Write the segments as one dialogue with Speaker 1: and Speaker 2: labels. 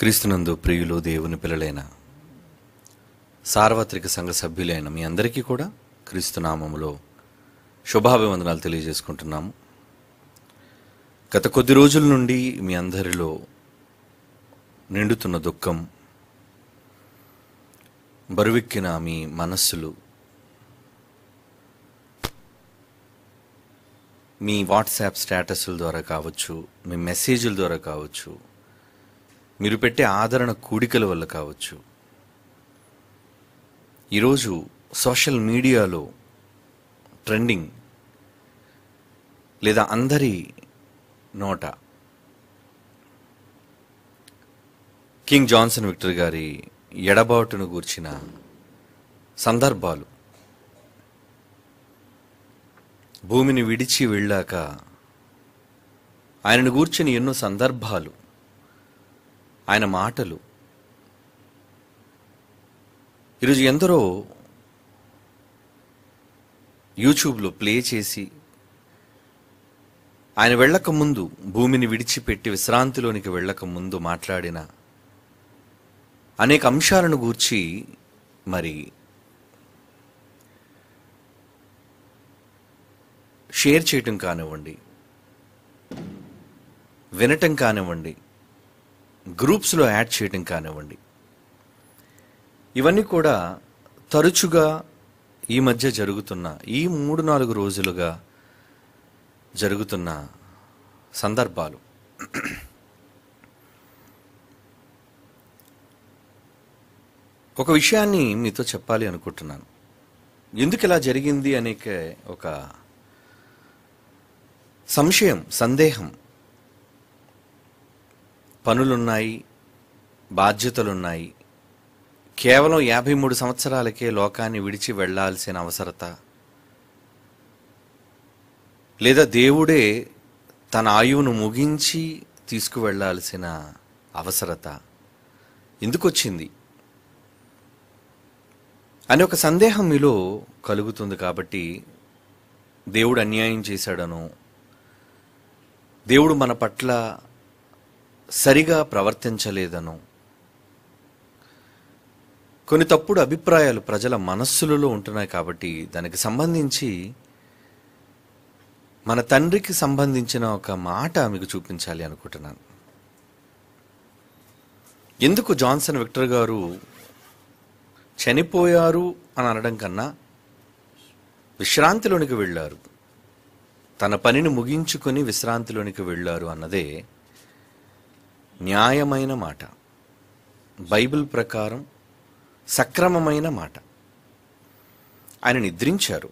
Speaker 1: క్రీస్తునందు ప్రియులు దేవుని పిల్లలైన సార్వత్రిక సంఘ సభ్యులైన మీ అందరికీ కూడా క్రీస్తునామములో శుభాభివందనాలు తెలియజేసుకుంటున్నాము గత కొద్ది రోజుల నుండి మీ అందరిలో నిండుతున్న దుఃఖం బరువెక్కిన మీ మనస్సులు మీ వాట్సాప్ స్టేటస్ల ద్వారా కావచ్చు మీ మెసేజ్ల ద్వారా కావచ్చు మీరు పెట్టే ఆదరణ కూడికల వల్ల కావచ్చు ఈరోజు సోషల్ మీడియాలో ట్రెండింగ్ లేదా అందరి నోట కింగ్ జాన్సన్ విక్టర్ గారి ఎడబాటును గూర్చిన సందర్భాలు భూమిని విడిచి వెళ్ళాక ఆయనను గూర్చిన ఎన్నో సందర్భాలు ఆయన మాటలు ఈరోజు ఎందరో యూట్యూబ్లో ప్లే చేసి ఆయన వెళ్ళక ముందు భూమిని విడిచిపెట్టి విశ్రాంతిలోనికి వెళ్ళక ముందు మాట్లాడిన అనేక అంశాలను గూర్చి మరి షేర్ చేయటం కానివ్వండి వినటం కానివ్వండి గ్రూప్స్లో యాడ్ చేయడం కానివ్వండి ఇవన్నీ కూడా తరచుగా ఈ మధ్య జరుగుతున్న ఈ మూడు నాలుగు రోజులుగా జరుగుతున్న సందర్భాలు ఒక విషయాన్ని మీతో చెప్పాలి అనుకుంటున్నాను ఎందుకు ఇలా జరిగింది అనేక ఒక సంశయం సందేహం పనులున్నాయి బాధ్యతలున్నాయి కేవలం యాభై మూడు సంవత్సరాలకే లోకాన్ని విడిచి వెళ్లాల్సిన అవసరత లేదా దేవుడే తన ఆయువును ముగించి తీసుకువెళ్లాల్సిన అవసరత ఎందుకొచ్చింది అని ఒక సందేహం మీలో కలుగుతుంది కాబట్టి దేవుడు అన్యాయం చేశాడను దేవుడు మన పట్ల సరిగా ప్రవర్తించలేదనో కొన్ని తప్పుడు అభిప్రాయాలు ప్రజల మనస్సులలో ఉంటున్నాయి కాబట్టి దానికి సంబంధించి మన తండ్రికి సంబంధించిన ఒక మాట మీకు చూపించాలి అనుకుంటున్నాను ఎందుకు జాన్సన్ విక్టర్ గారు చనిపోయారు అని అనడం కన్నా విశ్రాంతిలోనికి వెళ్ళారు తన పనిని ముగించుకొని విశ్రాంతిలోనికి వెళ్ళారు అన్నదే న్యాయమైన మాట బైబిల్ ప్రకారం సక్రమమైన మాట ఆయన నిద్రించారు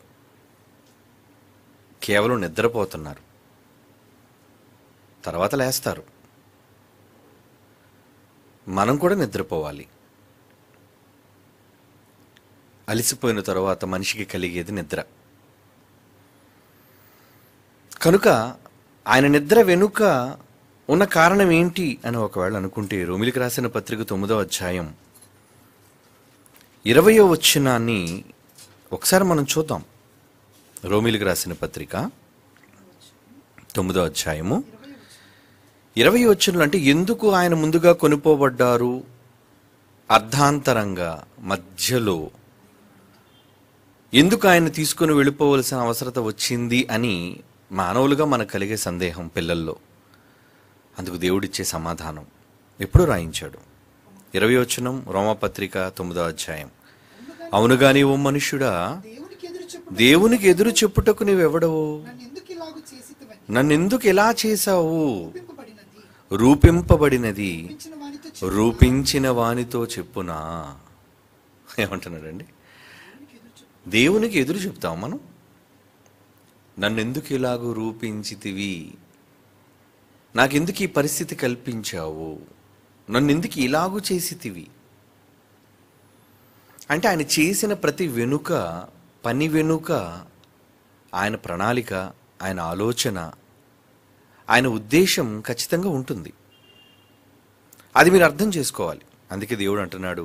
Speaker 1: కేవలం నిద్రపోతున్నారు తర్వాత లేస్తారు మనం కూడా నిద్రపోవాలి అలిసిపోయిన తర్వాత మనిషికి కలిగేది నిద్ర కనుక ఆయన నిద్ర వెనుక ఉన్న కారణం ఏంటి అని ఒకవేళ అనుకుంటే రోమిలికి రాసిన పత్రిక తొమ్మిదో అధ్యాయం ఇరవయో వచ్చినాన్ని ఒకసారి మనం చూద్దాం రోమిలికి రాసిన పత్రిక తొమ్మిదో అధ్యాయము ఇరవై వచ్చినలు అంటే ఎందుకు ఆయన ముందుగా కొనుక్కోబడ్డారు అర్ధాంతరంగా మధ్యలో ఎందుకు ఆయన తీసుకుని వెళ్ళిపోవలసిన అవసరత వచ్చింది అని మానవులుగా మనకు కలిగే సందేహం పిల్లల్లో అందుకు దేవుడిచ్చే సమాధానం ఎప్పుడు రాయించాడు ఇరవై వచనం రోమపత్రిక తొమ్మిదో అధ్యాయం అవునుగాని ఓ మనుష్యుడా దేవునికి ఎదురు చెప్పుటకు నీవెవడవు నన్నెందుకు ఎలా చేశావు రూపింపబడినది రూపించిన వానితో చెప్పునా ఏమంటున్నాడండి దేవునికి ఎదురు చెప్తాం మనం నన్నెందుకు ఇలాగూ రూపించితివి నాకెందుకు ఈ పరిస్థితి కల్పించావు నన్ను ఎందుకు ఇలాగూ చేసితివి అంటే ఆయన చేసిన ప్రతి వెనుక పని వెనుక ఆయన ప్రణాళిక ఆయన ఆలోచన ఆయన ఉద్దేశం ఖచ్చితంగా ఉంటుంది అది మీరు అర్థం చేసుకోవాలి అందుకే దేవుడు అంటున్నాడు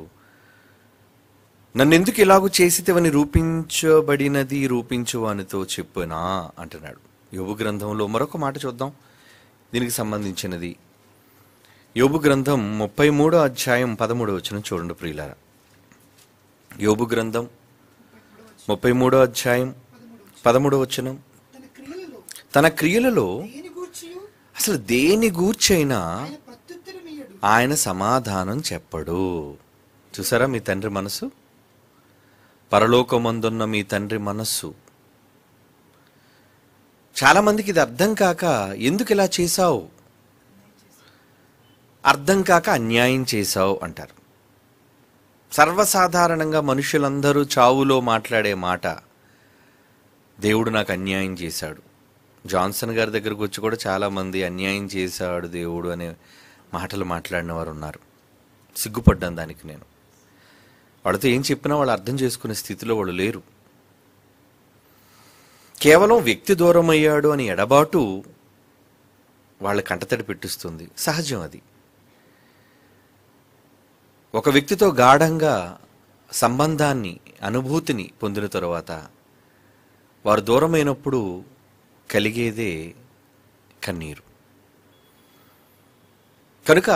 Speaker 1: నన్నెందుకు ఇలాగూ చేసితేవని రూపించబడినది రూపించువానితో చెప్పునా అంటున్నాడు యోగు గ్రంథంలో మరొక మాట చూద్దాం దీనికి సంబంధించినది యోబు గ్రంథం ముప్పై మూడో అధ్యాయం పదమూడు వచ్చిన చూడండి ప్రియులార యోబు గ్రంథం ముప్పై మూడో అధ్యాయం పదమూడో వచనం తన క్రియలలో అసలు దేని గూర్చైనా ఆయన సమాధానం చెప్పడు చూసారా మీ తండ్రి మనసు పరలోకమందున్న మీ తండ్రి మనస్సు చాలామందికి ఇది అర్థం కాక ఎందుకు ఇలా చేశావు అర్థం కాక అన్యాయం చేశావు అంటారు సర్వసాధారణంగా మనుషులందరూ చావులో మాట్లాడే మాట దేవుడు నాకు అన్యాయం చేశాడు జాన్సన్ గారి దగ్గరకు వచ్చి కూడా చాలామంది అన్యాయం చేశాడు దేవుడు అనే మాటలు మాట్లాడిన వారు ఉన్నారు సిగ్గుపడ్డాను దానికి నేను వాళ్ళతో ఏం చెప్పినా వాళ్ళు అర్థం చేసుకునే స్థితిలో వాళ్ళు లేరు కేవలం వ్యక్తి దూరం అయ్యాడు అని ఎడబాటు వాళ్ళ కంటతడి పెట్టిస్తుంది సహజం అది ఒక వ్యక్తితో గాఢంగా సంబంధాన్ని అనుభూతిని పొందిన తరువాత వారు దూరమైనప్పుడు కలిగేదే కన్నీరు కనుక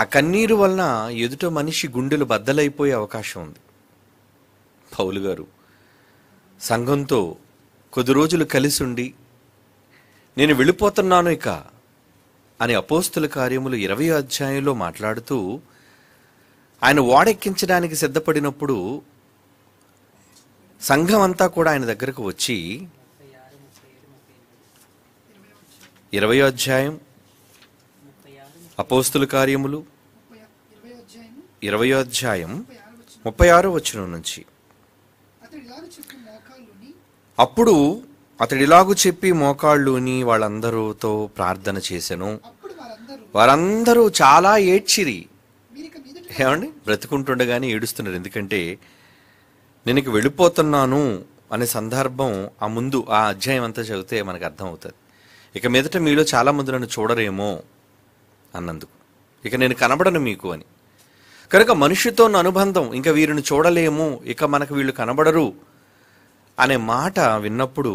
Speaker 1: ఆ కన్నీరు వలన ఎదుట మనిషి గుండెలు బద్దలైపోయే అవకాశం ఉంది పౌలు గారు సంఘంతో కొద్ది రోజులు కలిసి ఉండి నేను వెళ్ళిపోతున్నాను ఇక అని అపోస్తుల కార్యములు ఇరవై అధ్యాయంలో మాట్లాడుతూ ఆయన ఓడెక్కించడానికి సిద్ధపడినప్పుడు సంఘం అంతా కూడా ఆయన దగ్గరకు వచ్చి ఇరవై అధ్యాయం అపోస్తుల కార్యములు ఇరవై అధ్యాయం ముప్పై ఆరు వచ్చిన నుంచి అప్పుడు అతడిలాగు చెప్పి మోకాళ్ళుని వాళ్ళందరూతో ప్రార్థన చేశాను వారందరూ చాలా ఏడ్చిరి ఏమండి బ్రతుకుంటుండగానే ఏడుస్తున్నారు ఎందుకంటే నేను వెళ్ళిపోతున్నాను అనే సందర్భం ఆ ముందు ఆ అధ్యాయం అంతా చదివితే మనకు అర్థమవుతుంది ఇక మీదట మీలో చాలామంది నన్ను చూడరేమో అన్నందుకు ఇక నేను కనబడను మీకు అని కనుక మనిషితో అనుబంధం ఇంకా వీరిని చూడలేము ఇక మనకు వీళ్ళు కనబడరు అనే మాట విన్నప్పుడు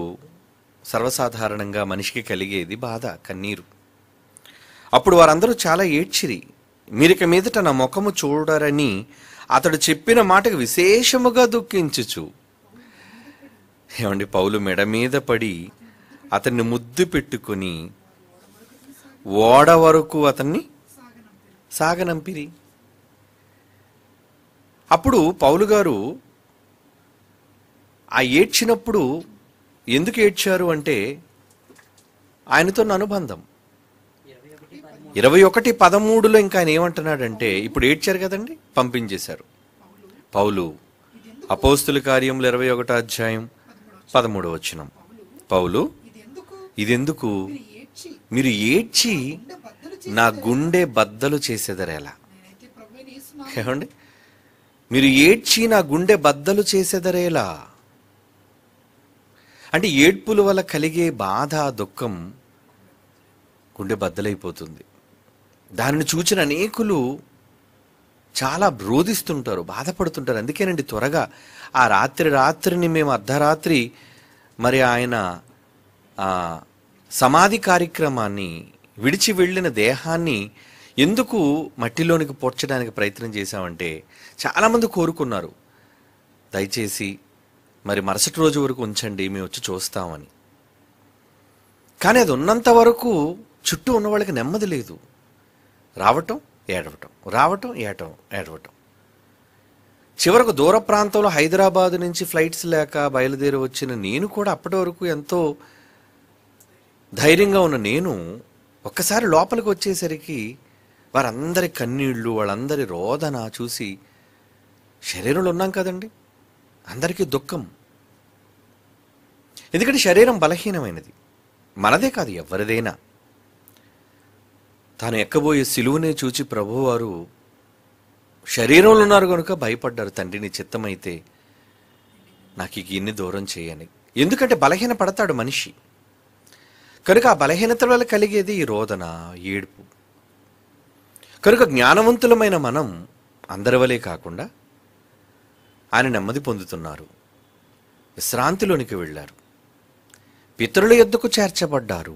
Speaker 1: సర్వసాధారణంగా మనిషికి కలిగేది బాధ కన్నీరు అప్పుడు వారందరూ చాలా ఏడ్చిరి మీరిక మీదట నా ముఖము చూడరని అతడు చెప్పిన మాటకు విశేషముగా దుఃఖించుచు ఏమండి పౌలు మెడ మీద పడి అతన్ని ముద్దు పెట్టుకుని ఓడ వరకు అతన్ని సాగనంపిరి అప్పుడు పౌలు గారు ఆ ఏడ్చినప్పుడు ఎందుకు ఏడ్చారు అంటే ఆయనతో అనుబంధం ఇరవై ఒకటి పదమూడులో ఇంకా ఆయన ఏమంటున్నాడంటే ఇప్పుడు ఏడ్చారు కదండి పంపించేశారు పౌలు అపోస్తుల కార్యములు ఇరవై ఒకటో అధ్యాయం పదమూడు వచ్చినం పౌలు ఇదెందుకు మీరు ఏడ్చి నా గుండె బద్దలు చేసేదారు ఎలా ఏమండి మీరు ఏడ్చి నా గుండె బద్దలు చేసేదరేలా అంటే ఏడ్పుల వల్ల కలిగే బాధ దుఃఖం గుండె బద్దలైపోతుంది దానిని చూచిన అనేకులు చాలా బ్రోధిస్తుంటారు బాధపడుతుంటారు అందుకేనండి త్వరగా ఆ రాత్రి రాత్రిని మేము అర్ధరాత్రి మరి ఆయన సమాధి కార్యక్రమాన్ని విడిచి వెళ్ళిన దేహాన్ని ఎందుకు మట్టిలోనికి పోర్చడానికి ప్రయత్నం చేశామంటే చాలామంది కోరుకున్నారు దయచేసి మరి మరుసటి రోజు వరకు ఉంచండి మేము వచ్చి చూస్తామని కానీ అది ఉన్నంత వరకు చుట్టూ ఉన్న వాళ్ళకి నెమ్మది లేదు రావటం ఏడవటం రావటం ఏటం ఏడవటం చివరకు దూర ప్రాంతంలో హైదరాబాద్ నుంచి ఫ్లైట్స్ లేక బయలుదేరి వచ్చిన నేను కూడా అప్పటి వరకు ఎంతో ధైర్యంగా ఉన్న నేను ఒక్కసారి లోపలికి వచ్చేసరికి వారందరి కన్నీళ్ళు వాళ్ళందరి రోదన చూసి శరీరంలో ఉన్నాం కదండి అందరికీ దుఃఖం ఎందుకంటే శరీరం బలహీనమైనది మనదే కాదు ఎవరిదైనా తాను ఎక్కబోయే సిలువునే చూచి ప్రభువారు శరీరంలో ఉన్నారు కనుక భయపడ్డారు తండ్రిని చిత్తమైతే నాకు ఇన్ని దూరం చేయని ఎందుకంటే బలహీన పడతాడు మనిషి కనుక ఆ బలహీనత వల్ల కలిగేది ఈ రోదన ఏడుపు కనుక జ్ఞానవంతులమైన మనం అందరి వలే కాకుండా ఆయన నెమ్మది పొందుతున్నారు విశ్రాంతిలోనికి వెళ్ళారు పితరుల యుద్ధకు చేర్చబడ్డారు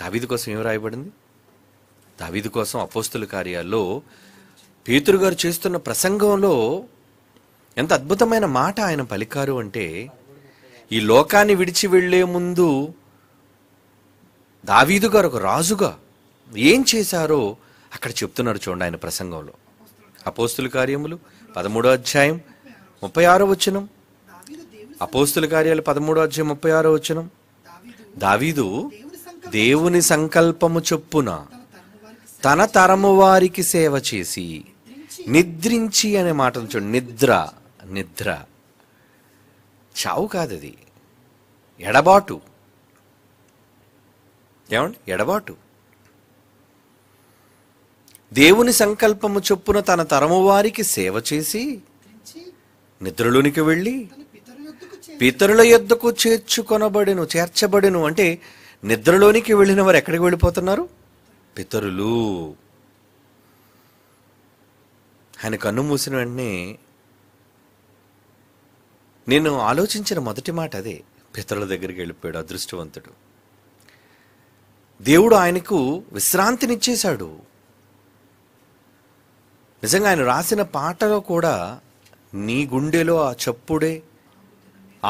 Speaker 1: దావీదు కోసం ఏం రాయబడింది దావీదు కోసం అపోస్తుల కార్యాల్లో పేతురు గారు చేస్తున్న ప్రసంగంలో ఎంత అద్భుతమైన మాట ఆయన పలికారు అంటే ఈ లోకాన్ని విడిచి వెళ్లే ముందు దావీదు గారు ఒక రాజుగా ఏం చేశారో అక్కడ చెప్తున్నారు చూడండి ఆయన ప్రసంగంలో అపోస్తుల కార్యములు పదమూడో అధ్యాయం ముప్పై ఆరో వచనం అపోస్తుల కార్యాలు పదమూడు అధ్యాయం ముప్పై ఆరో వచ్చిన దావీదు దేవుని సంకల్పము చొప్పున తన తరము వారికి సేవ చేసి నిద్రించి అనే మాట చూడండి నిద్ర నిద్ర చావు కాదది ఎడబాటు ఏమండి ఎడబాటు దేవుని సంకల్పము చొప్పున తన తరము వారికి సేవ చేసి నిద్రలోనికి వెళ్ళి పితరుల యొద్దకు చేర్చుకొనబడిను చేర్చబడిను అంటే నిద్రలోనికి వెళ్ళిన వారు ఎక్కడికి వెళ్ళిపోతున్నారు పితరులు ఆయన కన్ను మూసిన వెంటనే నేను ఆలోచించిన మొదటి మాట అదే పితరుల దగ్గరికి వెళ్ళిపోయాడు అదృష్టవంతుడు దేవుడు ఆయనకు విశ్రాంతినిచ్చేశాడు నిజంగా ఆయన రాసిన పాటలో కూడా నీ గుండెలో ఆ చప్పుడే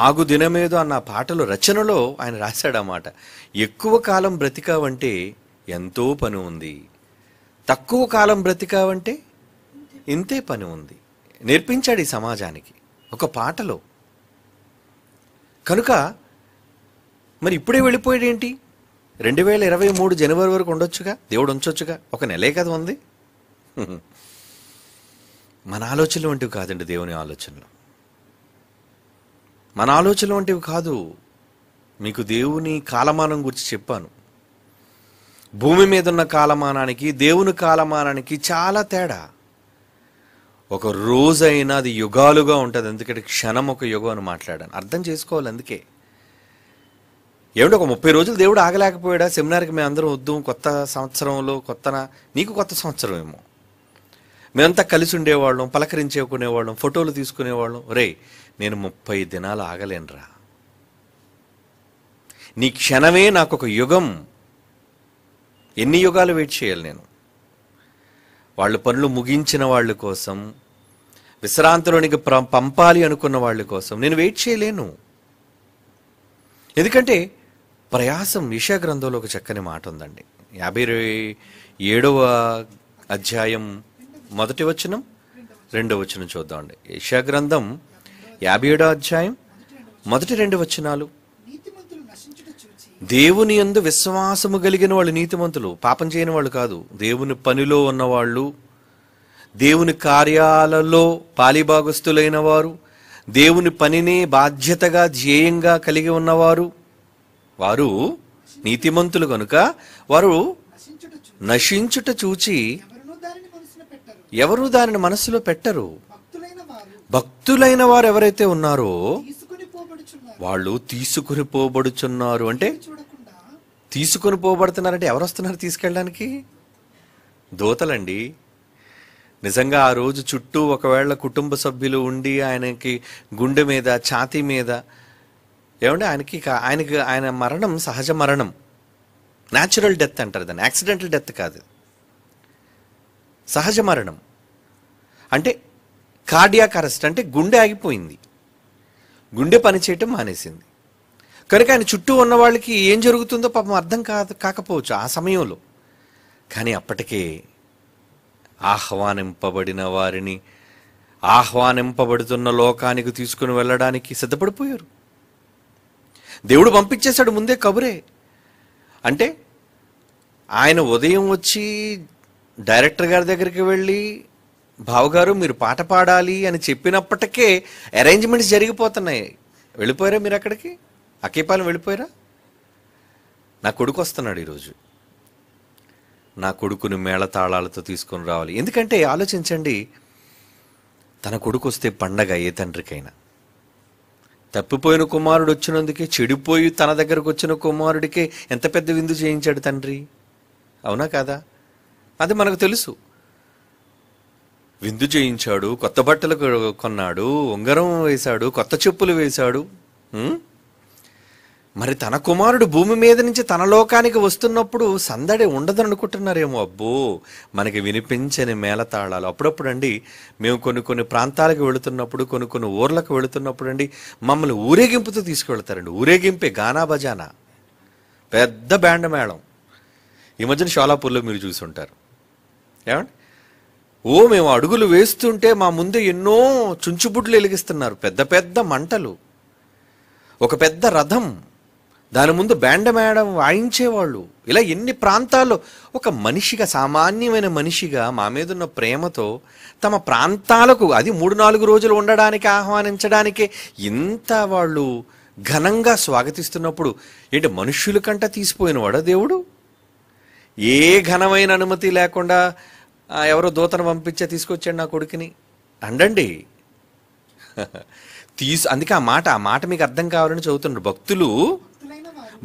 Speaker 1: ఆగు దినమేదో అన్న పాటలు రచనలో ఆయన రాశాడన్నమాట ఎక్కువ కాలం బ్రతికావంటే ఎంతో పని ఉంది తక్కువ కాలం బ్రతికావంటే ఇంతే పని ఉంది నేర్పించాడు ఈ సమాజానికి ఒక పాటలో కనుక మరి ఇప్పుడే వెళ్ళిపోయాడు ఏంటి రెండు వేల ఇరవై మూడు జనవరి వరకు ఉండొచ్చుగా దేవుడు ఉంచొచ్చుగా ఒక నెలే కదా ఉంది మన ఆలోచనలు వంటివి కాదండి దేవుని ఆలోచనలు మన ఆలోచనలు వంటివి కాదు మీకు దేవుని కాలమానం గురించి చెప్పాను భూమి మీద ఉన్న కాలమానానికి దేవుని కాలమానానికి చాలా తేడా ఒక రోజైనా అది యుగాలుగా ఉంటుంది ఎందుకంటే క్షణం ఒక యుగం అని మాట్లాడాను అర్థం చేసుకోవాలి అందుకే ఏమిటి ఒక ముప్పై రోజులు దేవుడు ఆగలేకపోయాడా సెమినార్కి మేము అందరం వద్దు కొత్త సంవత్సరంలో కొత్త నీకు కొత్త సంవత్సరం ఏమో మేమంతా కలిసి ఉండేవాళ్ళం పలకరించేకునేవాళ్ళం ఫోటోలు తీసుకునేవాళ్ళం రే నేను ముప్పై దినాలు ఆగలేనురా నీ క్షణమే నాకు ఒక యుగం ఎన్ని యుగాలు వెయిట్ చేయాలి నేను వాళ్ళ పనులు ముగించిన వాళ్ళ కోసం విశ్రాంతిలోనికి పంపాలి అనుకున్న వాళ్ళ కోసం నేను వెయిట్ చేయలేను ఎందుకంటే ప్రయాసం విషయ గ్రంథంలో ఒక చక్కని మాట ఉందండి యాభై ఏడవ అధ్యాయం మొదటి వచనం రెండవ వచనం చూద్దామండి యశా గ్రంథం యాభై ఏడో అధ్యాయం మొదటి రెండు వచనాలు దేవుని ఎందు విశ్వాసము కలిగిన వాళ్ళు నీతిమంతులు పాపం చేయని వాళ్ళు కాదు దేవుని పనిలో ఉన్నవాళ్ళు దేవుని కార్యాలలో పాలిభాగస్తులైన వారు దేవుని పనిని బాధ్యతగా ధ్యేయంగా కలిగి ఉన్నవారు వారు నీతిమంతులు కనుక వారు నశించుట చూచి ఎవరు దానిని మనస్సులో పెట్టరు భక్తులైన వారు ఎవరైతే ఉన్నారో వాళ్ళు తీసుకుని పోబడుచున్నారు అంటే తీసుకొని పోబడుతున్నారంటే ఎవరు వస్తున్నారు తీసుకెళ్ళడానికి దోతలండి నిజంగా ఆ రోజు చుట్టూ ఒకవేళ కుటుంబ సభ్యులు ఉండి ఆయనకి గుండె మీద ఛాతీ మీద ఏమంటే ఆయనకి ఆయనకి ఆయన మరణం సహజ మరణం న్యాచురల్ డెత్ అంటారు దాన్ని యాక్సిడెంటల్ డెత్ కాదు సహజ మరణం అంటే కార్డియాక్ అరెస్ట్ అంటే గుండె ఆగిపోయింది గుండె పనిచేయటం మానేసింది కనుక ఆయన చుట్టూ ఉన్న వాళ్ళకి ఏం జరుగుతుందో పాపం అర్థం కాదు కాకపోవచ్చు ఆ సమయంలో కానీ అప్పటికే ఆహ్వానింపబడిన వారిని ఆహ్వానింపబడుతున్న లోకానికి తీసుకుని వెళ్ళడానికి సిద్ధపడిపోయారు దేవుడు పంపించేశాడు ముందే కబురే అంటే ఆయన ఉదయం వచ్చి డైరెక్టర్ గారి దగ్గరికి వెళ్ళి బావగారు మీరు పాట పాడాలి అని చెప్పినప్పటికే అరేంజ్మెంట్స్ జరిగిపోతున్నాయి వెళ్ళిపోయారా మీరు అక్కడికి అకేపాలెం వెళ్ళిపోయారా నా కొడుకు వస్తున్నాడు ఈరోజు నా కొడుకుని మేళతాళాలతో తీసుకొని రావాలి ఎందుకంటే ఆలోచించండి తన కొడుకు వస్తే పండగ ఏ తండ్రికైనా తప్పిపోయిన కుమారుడు వచ్చినందుకే చెడిపోయి తన దగ్గరకు వచ్చిన కుమారుడికే ఎంత పెద్ద విందు చేయించాడు తండ్రి అవునా కాదా అది మనకు తెలుసు విందు చేయించాడు కొత్త బట్టలు కొన్నాడు ఉంగరం వేశాడు కొత్త చెప్పులు వేశాడు మరి తన కుమారుడు భూమి మీద నుంచి తన లోకానికి వస్తున్నప్పుడు సందడి ఉండదనుకుంటున్నారేమో అబ్బో మనకి వినిపించని మేళతాళాలు అప్పుడప్పుడు అండి మేము కొన్ని కొన్ని ప్రాంతాలకు వెళుతున్నప్పుడు కొన్ని కొన్ని ఊర్లకు వెళుతున్నప్పుడు అండి మమ్మల్ని ఊరేగింపుతో తీసుకువెళ్తారండి ఊరేగింపే గానా బజానా పెద్ద బ్యాండ్ మేళం ఈ మధ్యన షోలాపూర్లో మీరు చూసి ఉంటారు ఏమండి ఓ మేము అడుగులు వేస్తుంటే మా ముందు ఎన్నో చుంచుబుడ్లు ఎలిగిస్తున్నారు పెద్ద పెద్ద మంటలు ఒక పెద్ద రథం దాని ముందు బ్యాండ మేడం వాయించేవాళ్ళు ఇలా ఎన్ని ప్రాంతాల్లో ఒక మనిషిగా సామాన్యమైన మనిషిగా మా మీద ఉన్న ప్రేమతో తమ ప్రాంతాలకు అది మూడు నాలుగు రోజులు ఉండడానికి ఆహ్వానించడానికి ఇంత వాళ్ళు ఘనంగా స్వాగతిస్తున్నప్పుడు ఏంటి మనుష్యుల కంట తీసిపోయినవాడా దేవుడు ఏ ఘనమైన అనుమతి లేకుండా ఎవరో దూతను పంపించే తీసుకొచ్చాడు నా కొడుకుని అండండి తీసు అందుకే ఆ మాట ఆ మాట మీకు అర్థం కావాలని చదువుతున్నారు భక్తులు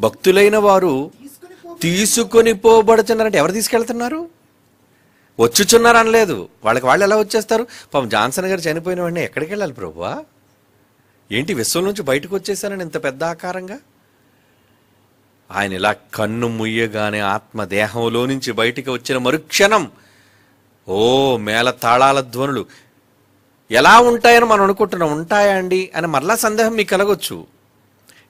Speaker 1: భక్తులైన వారు తీసుకొని పోబడుతున్నారంటే ఎవరు తీసుకెళ్తున్నారు వచ్చుచున్నారు అనలేదు వాళ్ళకి వాళ్ళు ఎలా వచ్చేస్తారు పాపం జాన్సన్ గారు చనిపోయిన వాడిని ఎక్కడికి వెళ్ళాలి ప్రభువా ఏంటి విశ్వం నుంచి బయటకు వచ్చేసానని ఇంత పెద్ద ఆకారంగా ఆయన ఇలా కన్ను ముయ్యగానే ఆత్మ దేహంలో నుంచి బయటికి వచ్చిన మరుక్షణం ఓ మేళతాళాల ధ్వనులు ఎలా ఉంటాయని మనం అనుకుంటున్నాం ఉంటాయా అండి అని మరలా సందేహం మీకు కలగొచ్చు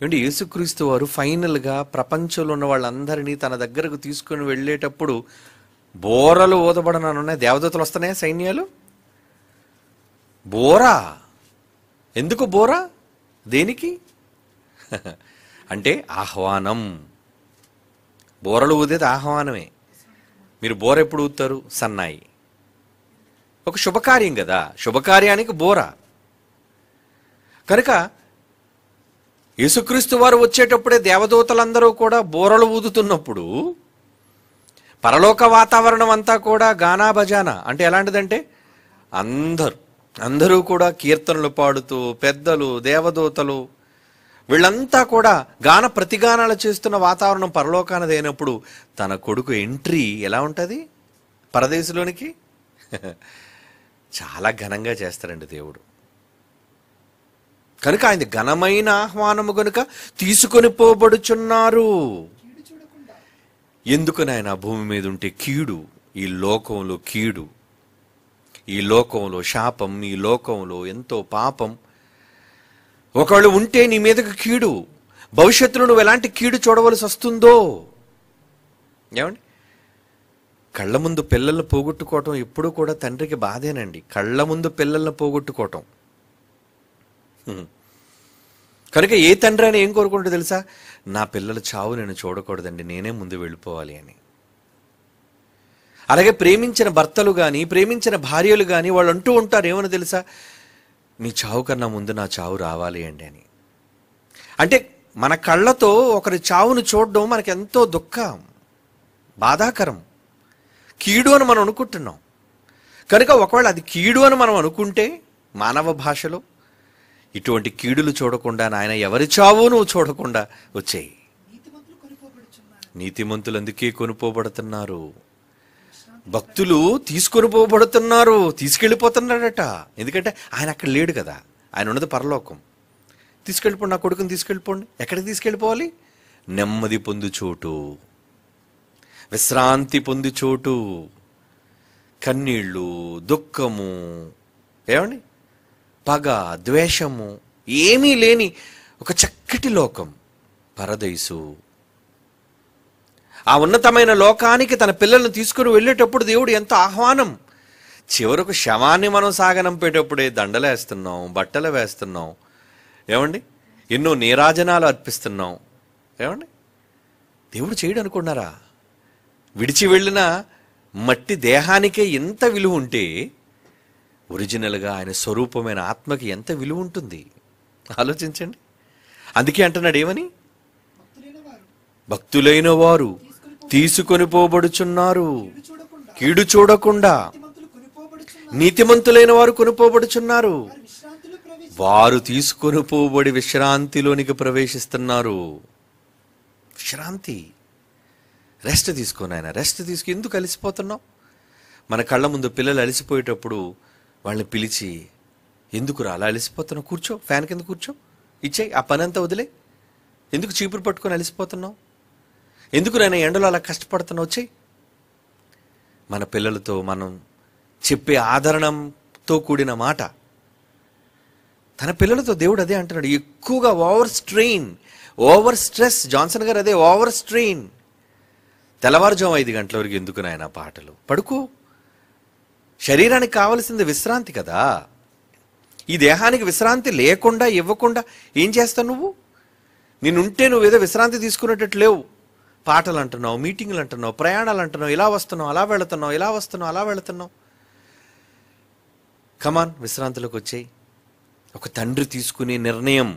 Speaker 1: ఏంటి యేసుక్రీస్తు వారు ఫైనల్గా ప్రపంచంలో ఉన్న వాళ్ళందరినీ తన దగ్గరకు తీసుకుని వెళ్ళేటప్పుడు బోరలు ఓదబడననున్నాయి దేవదూతలు వస్తున్నాయా సైన్యాలు బోరా ఎందుకు బోరా దేనికి అంటే ఆహ్వానం బోరలు ఊదేది ఆహ్వానమే మీరు బోర ఎప్పుడు ఊతారు సన్నాయి ఒక శుభకార్యం కదా శుభకార్యానికి బోర కనుక యేసుక్రీస్తు వారు వచ్చేటప్పుడే దేవదూతలందరూ కూడా బోరలు ఊదుతున్నప్పుడు పరలోక వాతావరణం అంతా కూడా గానా బజానా అంటే ఎలాంటిదంటే అందరూ అందరూ కూడా కీర్తనలు పాడుతూ పెద్దలు దేవదూతలు వీళ్ళంతా కూడా గాన ప్రతిగానాలు చేస్తున్న వాతావరణం అయినప్పుడు తన కొడుకు ఎంట్రీ ఎలా ఉంటుంది పరదేశంలోనికి చాలా ఘనంగా చేస్తారండి దేవుడు కనుక ఆయన ఘనమైన ఆహ్వానము కనుక తీసుకొని పోబడుచున్నారు ఎందుకు నాయన భూమి మీద ఉంటే కీడు ఈ లోకంలో కీడు ఈ లోకంలో శాపం ఈ లోకంలో ఎంతో పాపం ఒకళ్ళు ఉంటే నీ మీదకు కీడు భవిష్యత్తులో నువ్వు ఎలాంటి కీడు చూడవలసి వస్తుందో ఏమండి కళ్ళ ముందు పిల్లల్ని పోగొట్టుకోవటం ఎప్పుడూ కూడా తండ్రికి బాధేనండి కళ్ళ ముందు పిల్లల్ని పోగొట్టుకోవటం కనుక ఏ తండ్రి అని ఏం కోరుకుంటుందో తెలుసా నా పిల్లల చావు నేను చూడకూడదండి నేనే ముందు వెళ్ళిపోవాలి అని అలాగే ప్రేమించిన భర్తలు కానీ ప్రేమించిన భార్యలు కానీ వాళ్ళు అంటూ ఉంటారు ఏమని తెలుసా నీ చావు కన్నా ముందు నా చావు రావాలి అండి అని అంటే మన కళ్ళతో ఒకరి చావును చూడడం మనకెంతో దుఃఖం బాధాకరం కీడు అని మనం అనుకుంటున్నాం కనుక ఒకవేళ అది కీడు అని మనం అనుకుంటే మానవ భాషలో ఇటువంటి కీడులు చూడకుండా నాయన ఎవరి చావు నువ్వు చూడకుండా వచ్చాయి నీతిమంతులు అందుకే కొనుపోబడుతున్నారు భక్తులు తీసుకొని పోబడుతున్నారు తీసుకెళ్ళిపోతున్నాడట ఎందుకంటే ఆయన అక్కడ లేడు కదా ఆయన ఉన్నది పరలోకం తీసుకెళ్ళిపోండి నా కొడుకుని తీసుకెళ్ళిపోండి ఎక్కడికి తీసుకెళ్ళిపోవాలి నెమ్మది పొందు చోటు విశ్రాంతి పొంది చోటు కన్నీళ్ళు దుఃఖము ఏమండి పగ ద్వేషము ఏమీ లేని ఒక చక్కటి లోకం పరదైసు ఆ ఉన్నతమైన లోకానికి తన పిల్లలను తీసుకుని వెళ్ళేటప్పుడు దేవుడు ఎంతో ఆహ్వానం చివరకు శవాన్ని మనం సాగనంపేటప్పుడే దండలు వేస్తున్నాం బట్టలు వేస్తున్నాం ఏమండి ఎన్నో నీరాజనాలు అర్పిస్తున్నాం ఏమండి దేవుడు చేయడు అనుకున్నారా విడిచి వెళ్ళిన మట్టి దేహానికే ఎంత విలువ ఉంటే ఒరిజినల్గా ఆయన స్వరూపమైన ఆత్మకి ఎంత విలువ ఉంటుంది ఆలోచించండి అందుకే అంటున్నాడు ఏమని భక్తులైన వారు తీసుకొని పోబడుచున్నారు కీడు చూడకుండా నీతిమంతులైన వారు కొనుపోబడుచున్నారు వారు తీసుకొని పోబడి విశ్రాంతిలోనికి ప్రవేశిస్తున్నారు విశ్రాంతి రెస్ట్ తీసుకొని ఆయన రెస్ట్ తీసుకుని ఎందుకు అలసిపోతున్నావు మన కళ్ళ ముందు పిల్లలు అలసిపోయేటప్పుడు వాళ్ళని పిలిచి ఎందుకు అలా అలసిపోతున్నావు కూర్చో ఫ్యాన్ కింద కూర్చో ఇచ్చే ఆ పని అంతా వదిలే ఎందుకు చీపురు పట్టుకొని అలసిపోతున్నావు ఎందుకు నేను ఎండలో అలా కష్టపడుతున్నావు వచ్చాయి మన పిల్లలతో మనం చెప్పే ఆదరణతో కూడిన మాట తన పిల్లలతో దేవుడు అదే అంటున్నాడు ఎక్కువగా over strain over stress Johnson గారు అదే ఓవర్ స్ట్రెయిన్ తెల్లవారుజాము ఐదు గంటల వరకు ఎందుకు నాయన పాటలు పడుకో శరీరానికి కావలసింది విశ్రాంతి కదా ఈ దేహానికి విశ్రాంతి లేకుండా ఇవ్వకుండా ఏం చేస్తావు నువ్వు నేనుంటే ఏదో విశ్రాంతి తీసుకునేటట్టు లేవు పాటలు అంటున్నావు మీటింగ్లు అంటున్నావు ప్రయాణాలు అంటున్నావు ఇలా వస్తున్నావు అలా వెళుతున్నావు ఇలా వస్తున్నావు అలా వెళుతున్నావు కమాన్ విశ్రాంతిలోకి వచ్చాయి ఒక తండ్రి తీసుకునే నిర్ణయం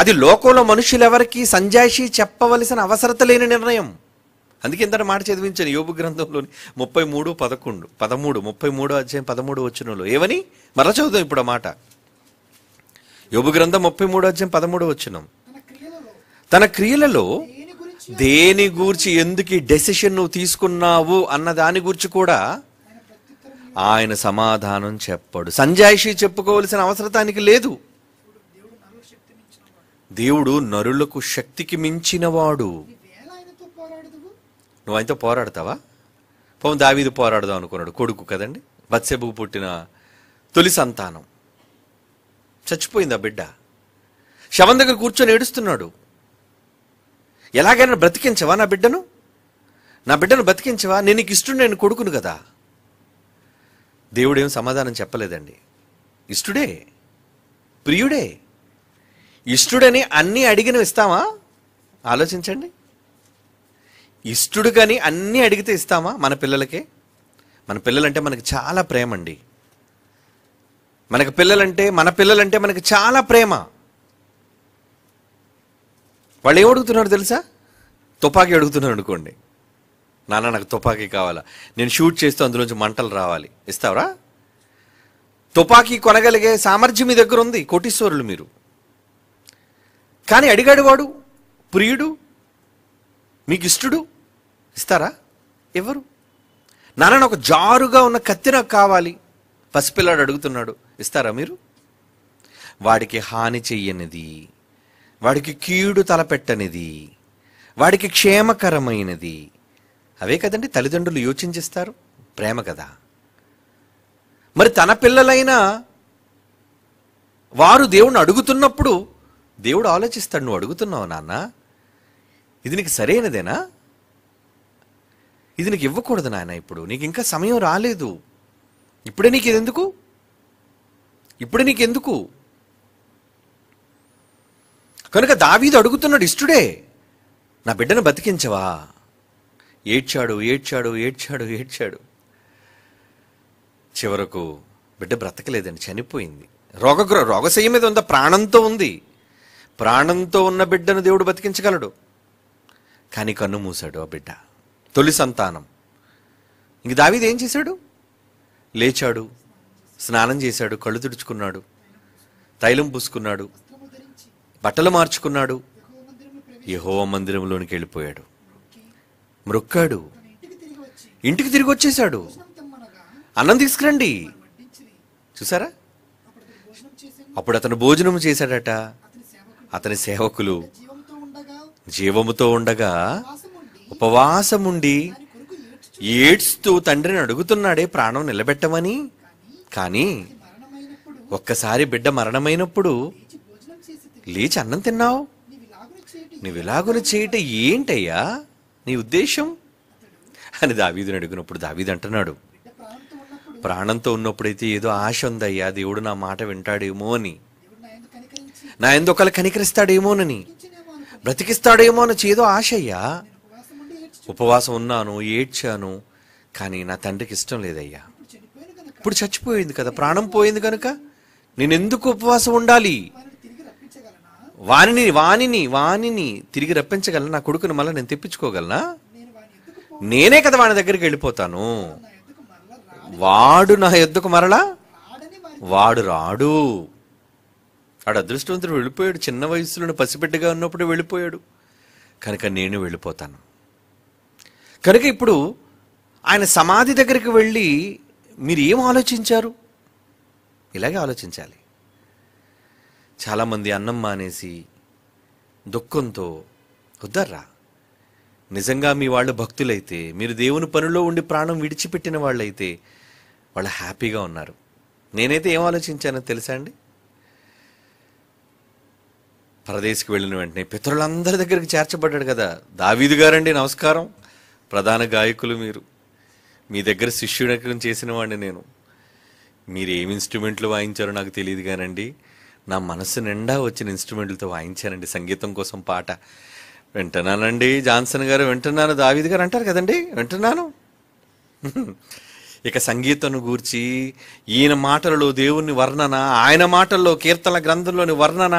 Speaker 1: అది లోకంలో మనుషులెవరికీ సంజాయిషి చెప్పవలసిన అవసరత లేని నిర్ణయం అందుకే ఇంత మాట చదివించాను యోగు గ్రంథంలోని ముప్పై మూడు పదకొండు పదమూడు ముప్పై మూడు అధ్యాయం పదమూడు వచ్చినలో ఏమని మరల చదువుతాం ఇప్పుడు ఆ మాట యోగు గ్రంథం ముప్పై మూడు అధ్యాయం పదమూడు వచ్చినం తన క్రియలలో దేని గూర్చి ఎందుకు డెసిషన్ నువ్వు తీసుకున్నావు అన్న దాని గురించి కూడా ఆయన సమాధానం చెప్పడు సంజాయిషి చెప్పుకోవలసిన అవసరతానికి లేదు దేవుడు నరులకు శక్తికి మించినవాడు నువ్వు ఆయనతో పోరాడతావా పోం దావీదు పోరాడదాం అనుకున్నాడు కొడుకు కదండి బత్సెబుకు పుట్టిన తొలి సంతానం చచ్చిపోయింది ఆ బిడ్డ శవం దగ్గర కూర్చొని ఏడుస్తున్నాడు ఎలాగైనా బ్రతికించవా నా బిడ్డను నా బిడ్డను బ్రతికించవా నేను నీకు ఇష్టం నేను కొడుకును కదా దేవుడేం సమాధానం చెప్పలేదండి ఇష్టుడే ప్రియుడే ఇష్టడని అన్నీ అడిగినవి ఇస్తామా ఆలోచించండి ఇష్టడు కానీ అన్నీ అడిగితే ఇస్తామా మన పిల్లలకి మన పిల్లలంటే మనకి చాలా ప్రేమ అండి మనకు పిల్లలంటే మన పిల్లలంటే మనకి చాలా ప్రేమ వాళ్ళు ఏం అడుగుతున్నారు తెలుసా తుపాకీ అడుగుతున్నారు అనుకోండి నాన్న నాకు తుపాకీ కావాలా నేను షూట్ చేస్తూ అందులోంచి మంటలు రావాలి ఇస్తావరా తుపాకీ కొనగలిగే సామర్థ్యం మీ దగ్గర ఉంది కోటీశ్వరులు మీరు కానీ అడిగాడు వాడు ప్రియుడు మీకు ఇష్టడు ఇస్తారా ఎవరు నాన్న ఒక జారుగా ఉన్న కత్తి నాకు కావాలి పసిపిల్లాడు అడుగుతున్నాడు ఇస్తారా మీరు వాడికి హాని చెయ్యనిది వాడికి కీడు తలపెట్టనిది వాడికి క్షేమకరమైనది అవే కదండి తల్లిదండ్రులు యోచించిస్తారు ప్రేమ కదా మరి తన పిల్లలైనా వారు దేవుణ్ణి అడుగుతున్నప్పుడు దేవుడు ఆలోచిస్తాడు నువ్వు అడుగుతున్నావు నాన్న ఇది నీకు సరైనదేనా ఇది నీకు ఇవ్వకూడదు నాయన ఇప్పుడు నీకు ఇంకా సమయం రాలేదు ఇప్పుడే నీకు ఇది ఎందుకు ఇప్పుడే నీకు ఎందుకు కనుక దావీదు అడుగుతున్నాడు ఇష్టడే నా బిడ్డను బతికించవా ఏడ్చాడు ఏడ్చాడు ఏడ్చాడు ఏడ్చాడు చివరకు బిడ్డ బ్రతకలేదండి చనిపోయింది రోగగ్ర రోగశయ్య మీద ఉందా ప్రాణంతో ఉంది ప్రాణంతో ఉన్న బిడ్డను దేవుడు బతికించగలడు కానీ కన్ను మూశాడు ఆ బిడ్డ తొలి సంతానం ఇంక దావీది ఏం చేశాడు లేచాడు స్నానం చేశాడు కళ్ళు తుడుచుకున్నాడు తైలం పూసుకున్నాడు బట్టలు మార్చుకున్నాడు యహోవ మందిరంలోనికి వెళ్ళిపోయాడు మృక్కాడు ఇంటికి తిరిగి వచ్చేశాడు అన్నం తీసుకురండి చూసారా అప్పుడు అతను భోజనం చేశాడట అతని సేవకులు జీవముతో ఉండగా ఉపవాసముండి ఏడ్స్తూ తండ్రిని అడుగుతున్నాడే ప్రాణం నిలబెట్టమని కానీ ఒక్కసారి బిడ్డ మరణమైనప్పుడు లేచి అన్నం తిన్నావు నీ ఇలాగులు చేయట ఏంటయ్యా నీ ఉద్దేశం అని దావీదుని అడిగినప్పుడు దావీదు అంటున్నాడు ప్రాణంతో ఉన్నప్పుడైతే ఏదో ఆశ ఉందయ్యా దేవుడు నా మాట వింటాడేమో అని నా ఎందుకలా కనికరిస్తాడేమోనని బ్రతికిస్తాడేమో అని చేదో ఆశయ్యా ఉపవాసం ఉన్నాను ఏడ్చాను కానీ నా తండ్రికి ఇష్టం లేదయ్యా ఇప్పుడు చచ్చిపోయింది కదా ప్రాణం పోయింది కనుక నేనెందుకు ఉపవాసం ఉండాలి వాణిని వాణిని వాణిని తిరిగి రప్పించగలను నా కొడుకుని మళ్ళీ నేను తెప్పించుకోగలనా నేనే కదా వాడి దగ్గరికి వెళ్ళిపోతాను వాడు నా ఎద్దుకు మరలా వాడు రాడు ఆడు అదృష్టవంతుడు వెళ్ళిపోయాడు చిన్న వయసులో పసిబిడ్డగా ఉన్నప్పుడు వెళ్ళిపోయాడు కనుక నేను వెళ్ళిపోతాను కనుక ఇప్పుడు ఆయన సమాధి దగ్గరికి వెళ్ళి మీరు ఏం ఆలోచించారు ఇలాగే ఆలోచించాలి చాలామంది అన్నం మానేసి దుఃఖంతో వద్దర్రా నిజంగా మీ వాళ్ళు భక్తులైతే మీరు దేవుని పనిలో ఉండి ప్రాణం విడిచిపెట్టిన వాళ్ళైతే వాళ్ళు హ్యాపీగా ఉన్నారు నేనైతే ఏం ఆలోచించానో తెలుసా అండి పరదేశికి వెళ్ళిన వెంటనే పితరులందరి దగ్గరికి చేర్చబడ్డాడు కదా దావీదు గారండి నమస్కారం ప్రధాన గాయకులు మీరు మీ దగ్గర శిష్యుడకం చేసిన వాడిని నేను మీరు ఏమి ఇన్స్ట్రుమెంట్లు వాయించారో నాకు తెలియదు కానండి నా మనసు నిండా వచ్చిన ఇన్స్ట్రుమెంట్లతో వాయించానండి సంగీతం కోసం పాట వింటున్నానండి జాన్సన్ గారు వింటున్నాను దావీది గారు అంటారు కదండి వింటున్నాను ఇక సంగీతం గూర్చి ఈయన మాటలలో దేవుని వర్ణన ఆయన మాటల్లో కీర్తన గ్రంథంలోని వర్ణన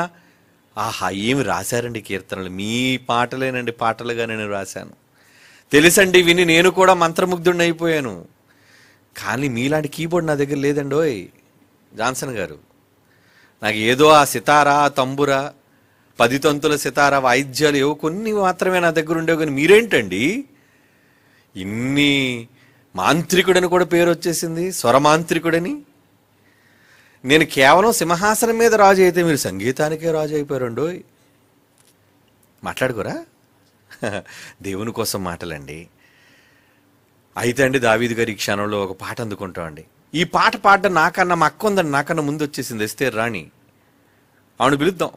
Speaker 1: ఆహా ఏమి రాశారండి కీర్తనలు మీ పాటలేనండి పాటలుగా నేను రాశాను తెలుసండి విని నేను కూడా మంత్రముగ్ధుడిని అయిపోయాను కానీ మీలాంటి కీబోర్డ్ నా దగ్గర లేదండి ఓయ్ జాన్సన్ గారు నాకు ఏదో ఆ సితారా తంబురా పది తంతుల సితారా వాయిద్యాలు ఏవో కొన్ని మాత్రమే నా దగ్గర ఉండేవి కానీ మీరేంటండి ఇన్ని మాంత్రికుడని కూడా పేరు వచ్చేసింది స్వరమాంత్రికుడని నేను కేవలం సింహాసనం మీద రాజు అయితే మీరు సంగీతానికే రాజు అయిపోయారండు మాట్లాడుకోరా దేవుని కోసం మాటలండి అయితే అండి దావీదు గారి క్షణంలో ఒక పాట అందుకుంటామండి ఈ పాట పాడడం నాకన్నా మా అక్క ఉందండి నాకన్నా ముందు వచ్చేసింది ఎస్తే రాణి ఆవిడ పిలుద్దాం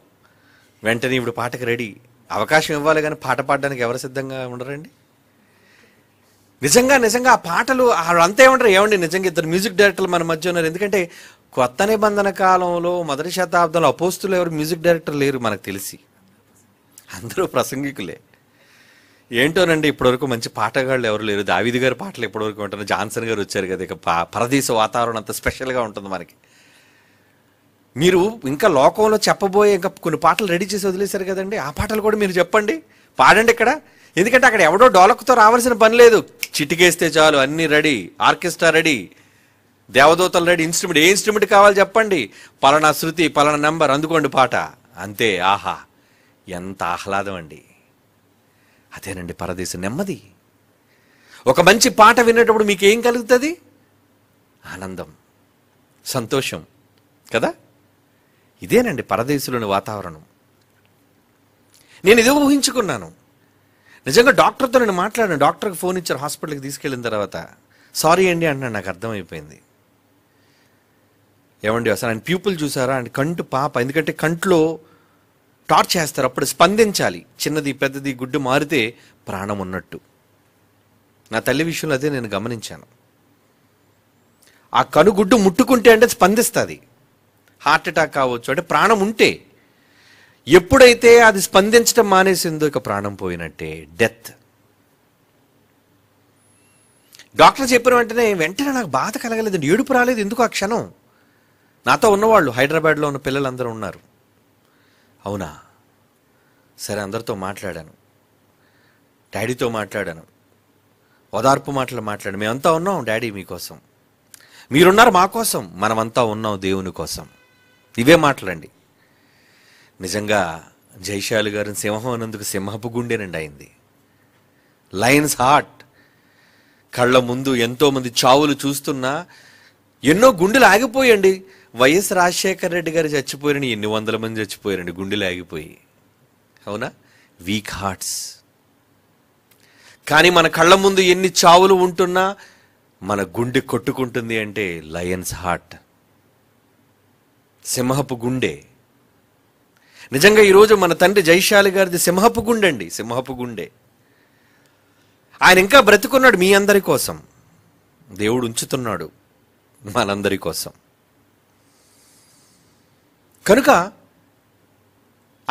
Speaker 1: వెంటనే ఇప్పుడు పాటకు రెడీ అవకాశం ఇవ్వాలి కానీ పాట పాడడానికి ఎవరు సిద్ధంగా ఉండరండి నిజంగా నిజంగా ఆ పాటలు అంతే ఉండరు ఏమండి నిజంగా ఇద్దరు మ్యూజిక్ డైరెక్టర్లు మన మధ్య ఉన్నారు ఎందుకంటే కొత్త నిబంధన కాలంలో మొదటి శతాబ్దంలో అపోస్తులు ఎవరు మ్యూజిక్ డైరెక్టర్ లేరు మనకు తెలిసి అందరూ ప్రసంగికులే ఏంటోనండి ఇప్పటివరకు మంచి పాటగాళ్ళు ఎవరు లేరు దావిది గారి పాటలు ఇప్పటివరకు ఉంటారు జాన్సన్ గారు వచ్చారు కదా ఇక పరదీస వాతావరణం అంత స్పెషల్గా ఉంటుంది మనకి మీరు ఇంకా లోకంలో చెప్పబోయే ఇంకా కొన్ని పాటలు రెడీ చేసి వదిలేశారు కదండి ఆ పాటలు కూడా మీరు చెప్పండి పాడండి ఇక్కడ ఎందుకంటే అక్కడ ఎవడో డోలక్తో రావాల్సిన పని లేదు చిటికేస్తే చాలు అన్నీ రెడీ ఆర్కెస్ట్రా రెడీ దేవదూతలు రెడీ ఇన్స్ట్రుమెంట్ ఏ ఇన్స్ట్రుమెంట్ కావాలి చెప్పండి పలానా శృతి పలానా నెంబర్ అందుకోండి పాట అంతే ఆహా ఎంత ఆహ్లాదం అండి అదేనండి పరదేశం నెమ్మది ఒక మంచి పాట వినేటప్పుడు మీకు ఏం కలుగుతుంది ఆనందం సంతోషం కదా ఇదేనండి పరదేశంలోని వాతావరణం నేను ఇదే ఊహించుకున్నాను నిజంగా డాక్టర్తో నేను మాట్లాడాను డాక్టర్కి ఫోన్ ఇచ్చారు హాస్పిటల్కి తీసుకెళ్ళిన తర్వాత సారీ అండి అన్న నాకు అర్థమైపోయింది ఏమండి అసలు ఆయన ప్యూపుల్ చూసారా ఆయన కంటు పాప ఎందుకంటే కంట్లో టార్చ్ చేస్తారు అప్పుడు స్పందించాలి చిన్నది పెద్దది గుడ్డు మారితే ప్రాణం ఉన్నట్టు నా తల్లి విషయంలో అదే నేను గమనించాను ఆ కనుగుడ్డు ముట్టుకుంటే అంటే స్పందిస్తుంది హార్ట్ అటాక్ కావచ్చు అంటే ప్రాణం ఉంటే ఎప్పుడైతే అది స్పందించడం మానేసిందో ఇక ప్రాణం పోయినట్టే డెత్ డాక్టర్ చెప్పిన వెంటనే వెంటనే నాకు బాధ కలగలేదు ఏడుపు రాలేదు ఎందుకు ఆ క్షణం నాతో ఉన్నవాళ్ళు హైదరాబాద్లో ఉన్న పిల్లలందరూ ఉన్నారు అవునా సరే అందరితో మాట్లాడాను డాడీతో మాట్లాడాను ఓదార్పు మాటలు మాట్లాడి మేమంతా ఉన్నాం డాడీ మీకోసం మీరున్నారు మా కోసం మనమంతా ఉన్నాం దేవుని కోసం ఇవే మాటలండి నిజంగా జైశాలు గారిని సింహం అన్నందుకు సింహపు గుండెనండి అయింది లయన్స్ హార్ట్ కళ్ళ ముందు ఎంతోమంది చావులు చూస్తున్నా ఎన్నో గుండెలు ఆగిపోయండి వైఎస్ రాజశేఖర రెడ్డి గారు చచ్చిపోయిన ఎన్ని వందల మంది చచ్చిపోయారండి గుండెలు ఆగిపోయి అవునా వీక్ హార్ట్స్ కానీ మన కళ్ళ ముందు ఎన్ని చావులు ఉంటున్నా మన గుండె కొట్టుకుంటుంది అంటే లయన్స్ హార్ట్ సింహపు గుండె నిజంగా ఈరోజు మన తండ్రి జైశాలి గారిది సింహపు గుండె అండి సింహపు గుండె ఆయన ఇంకా బ్రతుకున్నాడు మీ అందరి కోసం దేవుడు ఉంచుతున్నాడు మనందరి కోసం కనుక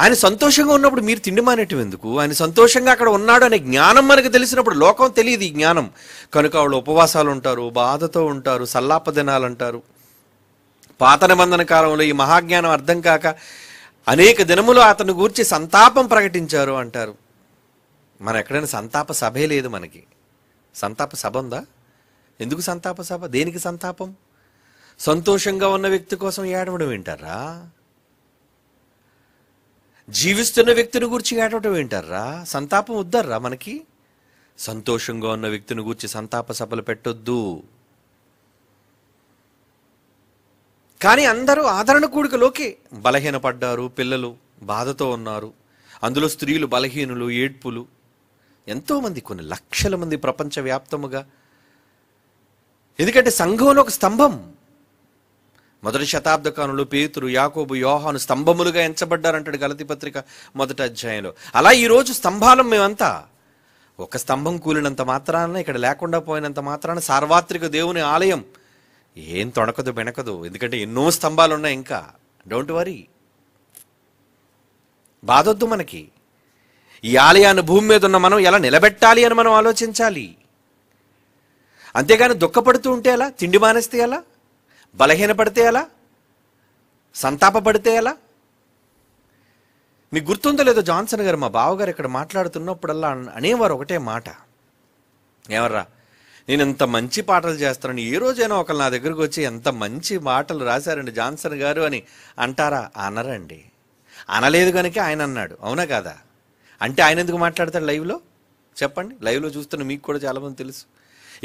Speaker 1: ఆయన సంతోషంగా ఉన్నప్పుడు మీరు తిండి మానేటం ఎందుకు ఆయన సంతోషంగా అక్కడ ఉన్నాడు అనే జ్ఞానం మనకు తెలిసినప్పుడు లోకం తెలియదు ఈ జ్ఞానం కనుక వాళ్ళు ఉపవాసాలు ఉంటారు బాధతో ఉంటారు సల్లాప దినాలు అంటారు పాత నిబంధన కాలంలో ఈ మహాజ్ఞానం అర్థం కాక అనేక దినములు అతను గూర్చి సంతాపం ప్రకటించారు అంటారు మన ఎక్కడైనా సంతాప సభే లేదు మనకి సంతాప సభ ఉందా ఎందుకు సంతాప సభ దేనికి సంతాపం సంతోషంగా ఉన్న వ్యక్తి కోసం ఏడవడం వింటారా జీవిస్తున్న వ్యక్తిని గురించి ఏడవటం ఏంటారా సంతాపం వద్దర్రా మనకి సంతోషంగా ఉన్న వ్యక్తిని గురించి సంతాప సభలు పెట్టొద్దు కానీ అందరూ ఆదరణ కూడికలోకి బలహీనపడ్డారు పిల్లలు బాధతో ఉన్నారు అందులో స్త్రీలు బలహీనులు ఏడ్పులు ఎంతోమంది కొన్ని లక్షల మంది ప్రపంచవ్యాప్తముగా ఎందుకంటే సంఘంలో ఒక స్తంభం మొదటి శతాబ్ద కానులు పేతురు యాకోబు యోహాను స్తంభములుగా ఎంచబడ్డారంటాడు గలతి పత్రిక మొదటి అధ్యాయంలో అలా ఈరోజు స్తంభాలం మేమంతా ఒక స్తంభం కూలినంత మాత్రాన ఇక్కడ లేకుండా పోయినంత మాత్రాన సార్వత్రిక దేవుని ఆలయం ఏం తొణకదు బెనకదు ఎందుకంటే ఎన్నో స్తంభాలు ఉన్నాయి ఇంకా డోంట్ వరీ బాధొద్దు మనకి ఈ ఆలయాన్ని భూమి మీద ఉన్న మనం ఎలా నిలబెట్టాలి అని మనం ఆలోచించాలి అంతేగాని దుఃఖపడుతూ ఉంటే ఎలా తిండి మానేస్తే ఎలా బలహీనపడితే ఎలా సంతాపపడితే ఎలా మీకు గుర్తుందో లేదో జాన్సన్ గారు మా బావగారు ఇక్కడ మాట్లాడుతున్నప్పుడల్లా అనేవారు ఒకటే మాట ఏమర్రా నేను ఎంత మంచి పాటలు చేస్తానని ఏ రోజైనా ఒకరు నా దగ్గరకు వచ్చి ఎంత మంచి మాటలు రాశారండి జాన్సన్ గారు అని అంటారా అనరండి అనలేదు కనుక ఆయన అన్నాడు అవునా కాదా అంటే ఆయన ఎందుకు మాట్లాడతాడు లైవ్లో చెప్పండి లైవ్లో చూస్తున్న మీకు కూడా చాలామంది తెలుసు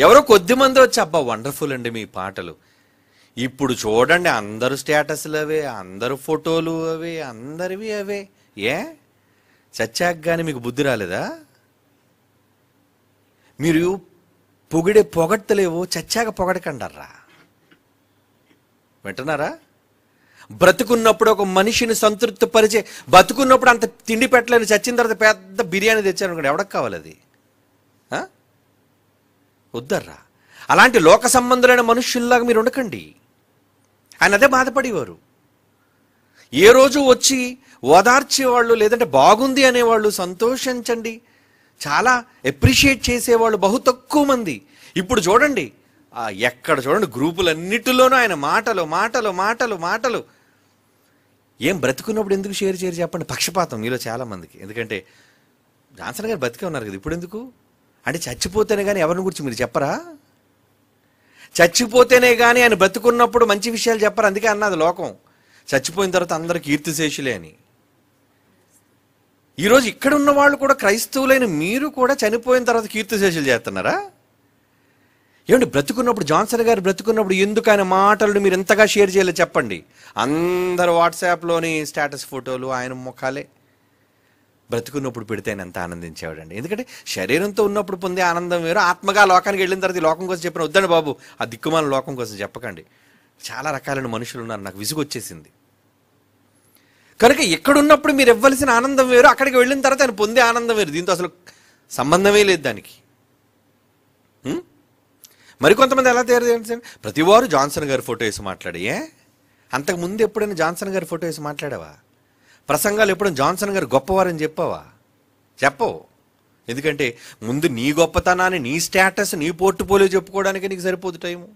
Speaker 1: ఎవరో కొద్ది వచ్చి అబ్బా వండర్ఫుల్ అండి మీ పాటలు ఇప్పుడు చూడండి అందరు స్టేటస్లు అవే అందరు ఫోటోలు అవే అందరివి అవే ఏ చచ్చాక కానీ మీకు బుద్ధి రాలేదా మీరు పొగిడే పొగడతలేవు చచ్చాక పొగడకండర్రా వింటున్నారా బ్రతుకున్నప్పుడు ఒక మనిషిని సంతృప్తి పరిచే బతుకున్నప్పుడు అంత తిండి పెట్టలేని చచ్చిన తర్వాత పెద్ద బిర్యానీ తెచ్చాను అనుకోండి ఎవడకు కావాలి అది వద్దర్రా అలాంటి లోక సంబంధులైన మనుషుల్లాగా మీరు ఉండకండి ఆయన అదే బాధపడేవారు ఏ రోజు వచ్చి ఓదార్చేవాళ్ళు లేదంటే బాగుంది అనేవాళ్ళు సంతోషించండి చాలా ఎప్రిషియేట్ చేసేవాళ్ళు బహు తక్కువ మంది ఇప్పుడు చూడండి ఎక్కడ చూడండి గ్రూపులన్నిటిలోనూ ఆయన మాటలు మాటలు మాటలు మాటలు ఏం బ్రతుకున్నప్పుడు ఎందుకు షేర్ చేయరు చెప్పండి పక్షపాతం మీలో చాలామందికి ఎందుకంటే జాన్సన్ గారు బ్రతికే ఉన్నారు కదా ఇప్పుడు ఎందుకు అంటే చచ్చిపోతేనే కానీ ఎవరిని గురించి మీరు చెప్పరా చచ్చిపోతేనే కానీ ఆయన బ్రతుకున్నప్పుడు మంచి విషయాలు చెప్పరు అందుకే అన్నది లోకం చచ్చిపోయిన తర్వాత అందరు కీర్తిశేషులే అని ఈరోజు ఇక్కడ ఉన్న వాళ్ళు కూడా క్రైస్తవులైన మీరు కూడా చనిపోయిన తర్వాత కీర్తిశేషులు చేస్తున్నారా ఏమండి బ్రతుకున్నప్పుడు జాన్సన్ గారు బ్రతుకున్నప్పుడు ఎందుకు ఆయన మాటలను మీరు ఎంతగా షేర్ చేయాలి చెప్పండి అందరు వాట్సాప్లోని స్టేటస్ ఫోటోలు ఆయన ముఖాలే బ్రతుకున్నప్పుడు పెడితే ఆయన ఎంత ఆనందించేవాడండి ఎందుకంటే శరీరంతో ఉన్నప్పుడు పొందే ఆనందం వేరు ఆత్మగా లోకానికి వెళ్ళిన తర్వాత లోకం కోసం చెప్పిన వద్దండి బాబు ఆ దిక్కుమాల లోకం కోసం చెప్పకండి చాలా రకాలైన మనుషులు ఉన్నారు నాకు విసుగు వచ్చేసింది కనుక ఎక్కడున్నప్పుడు మీరు ఇవ్వాల్సిన ఆనందం వేరు అక్కడికి వెళ్ళిన తర్వాత ఆయన పొందే ఆనందం వేరు దీంతో అసలు సంబంధమే లేదు దానికి మరికొంతమంది ఎలా తయారు చేయాలి ప్రతివారు జాన్సన్ గారి ఫోటో వేసి మాట్లాడే అంతకుముందు ఎప్పుడైనా జాన్సన్ గారి ఫోటో వేసి మాట్లాడావా ప్రసంగాలు ఎప్పుడు జాన్సన్ గారు గొప్పవారని చెప్పావా చెప్పవు ఎందుకంటే ముందు నీ గొప్పతనాన్ని నీ స్టేటస్ నీ పోర్ట్ఫోలియో చెప్పుకోవడానికి నీకు సరిపోదు టైము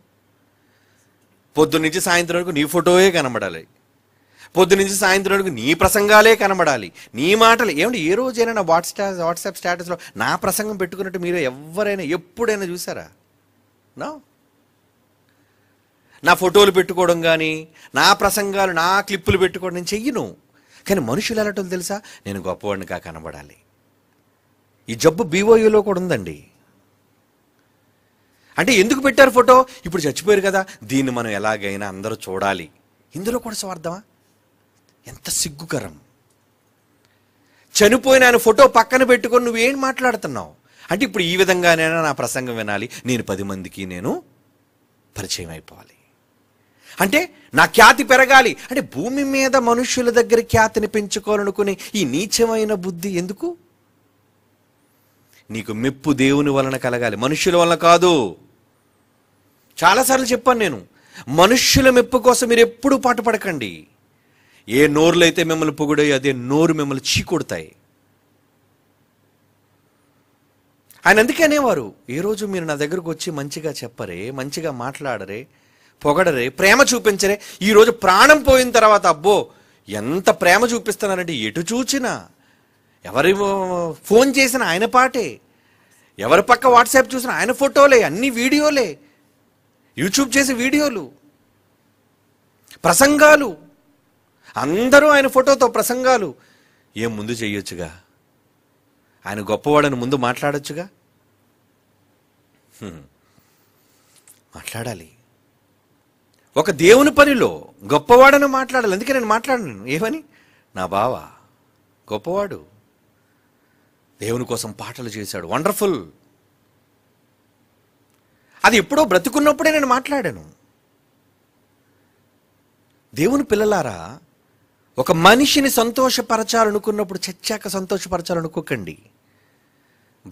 Speaker 1: పొద్దున్నుంచి సాయంత్రం వరకు నీ ఫోటోయే కనబడాలి పొద్దునుంచి సాయంత్రం వరకు నీ ప్రసంగాలే కనబడాలి నీ మాటలు ఏమంటే ఏ రోజైనా నా వాట్సాప్ వాట్సాప్ స్టేటస్లో నా ప్రసంగం పెట్టుకున్నట్టు మీరు ఎవరైనా ఎప్పుడైనా చూసారా నా నా ఫోటోలు పెట్టుకోవడం కానీ నా ప్రసంగాలు నా క్లిప్పులు పెట్టుకోవడం నేను చెయ్యను కానీ మనుషులు ఎలాటో తెలుసా నేను గొప్పవాడినిగా కనబడాలి ఈ జబ్బు బీఓయూలో కూడా ఉందండి అంటే ఎందుకు పెట్టారు ఫోటో ఇప్పుడు చచ్చిపోయారు కదా దీన్ని మనం ఎలాగైనా అందరూ చూడాలి ఇందులో కూడా స్వార్థమా ఎంత సిగ్గుకరం చనిపోయిన ఆయన ఫోటో పక్కన పెట్టుకొని నువ్వేం మాట్లాడుతున్నావు అంటే ఇప్పుడు ఈ విధంగానైనా నా ప్రసంగం వినాలి నేను పది మందికి నేను పరిచయం అయిపోవాలి అంటే నా ఖ్యాతి పెరగాలి అంటే భూమి మీద మనుషుల దగ్గర ఖ్యాతిని పెంచుకోవాలనుకునే ఈ నీచమైన బుద్ధి ఎందుకు నీకు మెప్పు దేవుని వలన కలగాలి మనుష్యుల వలన కాదు చాలాసార్లు చెప్పాను నేను మనుష్యుల మెప్పు కోసం మీరు ఎప్పుడూ పాటు పడకండి ఏ అయితే మిమ్మల్ని పొగిడాయో అదే నోరు మిమ్మల్ని చీకొడతాయి ఆయన అందుకే అనేవారు ఈరోజు మీరు నా దగ్గరకు వచ్చి మంచిగా చెప్పరే మంచిగా మాట్లాడరే పొగడరే ప్రేమ చూపించరే ఈరోజు ప్రాణం పోయిన తర్వాత అబ్బో ఎంత ప్రేమ చూపిస్తున్నారంటే ఎటు చూచినా ఎవరి ఫోన్ చేసిన ఆయన పాటే ఎవరి పక్క వాట్సాప్ చూసిన ఆయన ఫోటోలే అన్ని వీడియోలే యూట్యూబ్ చేసే వీడియోలు ప్రసంగాలు అందరూ ఆయన ఫోటోతో ప్రసంగాలు ఏం ముందు చేయొచ్చుగా ఆయన గొప్పవాడని ముందు మాట్లాడొచ్చుగా మాట్లాడాలి ఒక దేవుని పనిలో గొప్పవాడని మాట్లాడాలి అందుకే నేను మాట్లాడను ఏమని నా బావ గొప్పవాడు దేవుని కోసం పాటలు చేశాడు వండర్ఫుల్ అది ఎప్పుడో బ్రతుకున్నప్పుడే నేను మాట్లాడాను దేవుని పిల్లలారా ఒక మనిషిని సంతోషపరచాలనుకున్నప్పుడు చచ్చాక సంతోషపరచాలనుకోకండి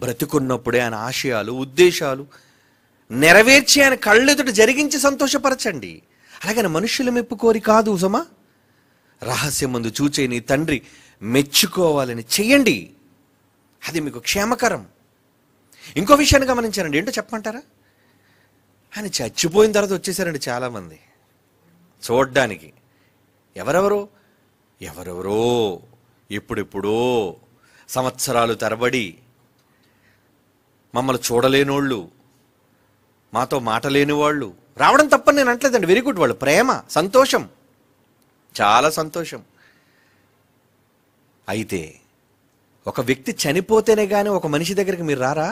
Speaker 1: బ్రతుకున్నప్పుడే ఆయన ఆశయాలు ఉద్దేశాలు నెరవేర్చి ఆయన కళ్ళెదుట జరిగించి సంతోషపరచండి అలాగని మనుషుల మెప్పు కోరి కాదు ఉజమా రహస్యం ముందు చూచే నీ తండ్రి మెచ్చుకోవాలని చెయ్యండి అది మీకు క్షేమకరం ఇంకో విషయాన్ని గమనించారండి ఏంటో చెప్పమంటారా ఆయన చచ్చిపోయిన తర్వాత వచ్చేసారండి చాలామంది చూడ్డానికి ఎవరెవరో ఎవరెవరో ఎప్పుడెప్పుడో సంవత్సరాలు తరబడి మమ్మల్ని చూడలేనోళ్ళు మాతో మాట లేనివాళ్ళు రావడం తప్పని నేను అంటలేదండి వెరీ గుడ్ వాళ్ళు ప్రేమ సంతోషం చాలా సంతోషం అయితే ఒక వ్యక్తి చనిపోతేనే కానీ ఒక మనిషి దగ్గరికి మీరు రారా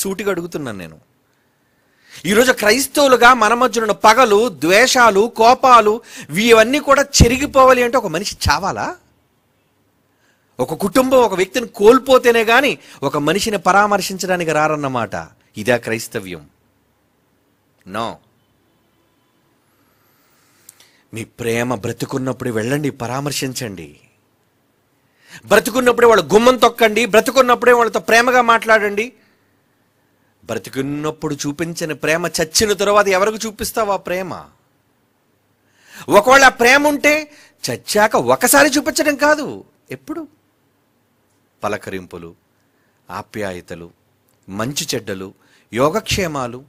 Speaker 1: సూటిగా అడుగుతున్నాను నేను ఈరోజు క్రైస్తవులుగా మన ఉన్న పగలు ద్వేషాలు కోపాలు ఇవన్నీ కూడా చెరిగిపోవాలి అంటే ఒక మనిషి చావాలా ఒక కుటుంబం ఒక వ్యక్తిని కోల్పోతేనే కానీ ఒక మనిషిని పరామర్శించడానికి రారన్నమాట ఇదే క్రైస్తవ్యం నో మీ ప్రేమ బ్రతుకున్నప్పుడు వెళ్ళండి పరామర్శించండి బ్రతుకున్నప్పుడే వాళ్ళు గుమ్మం తొక్కండి బ్రతుకున్నప్పుడే వాళ్ళతో ప్రేమగా మాట్లాడండి బ్రతుకున్నప్పుడు చూపించిన ప్రేమ చచ్చిన తర్వాత ఎవరికి చూపిస్తావు ఆ ప్రేమ ఒకవేళ ఆ ప్రేమ ఉంటే చచ్చాక ఒకసారి చూపించడం కాదు ఎప్పుడు పలకరింపులు ఆప్యాయతలు మంచి చెడ్డలు యోగక్షేమాలు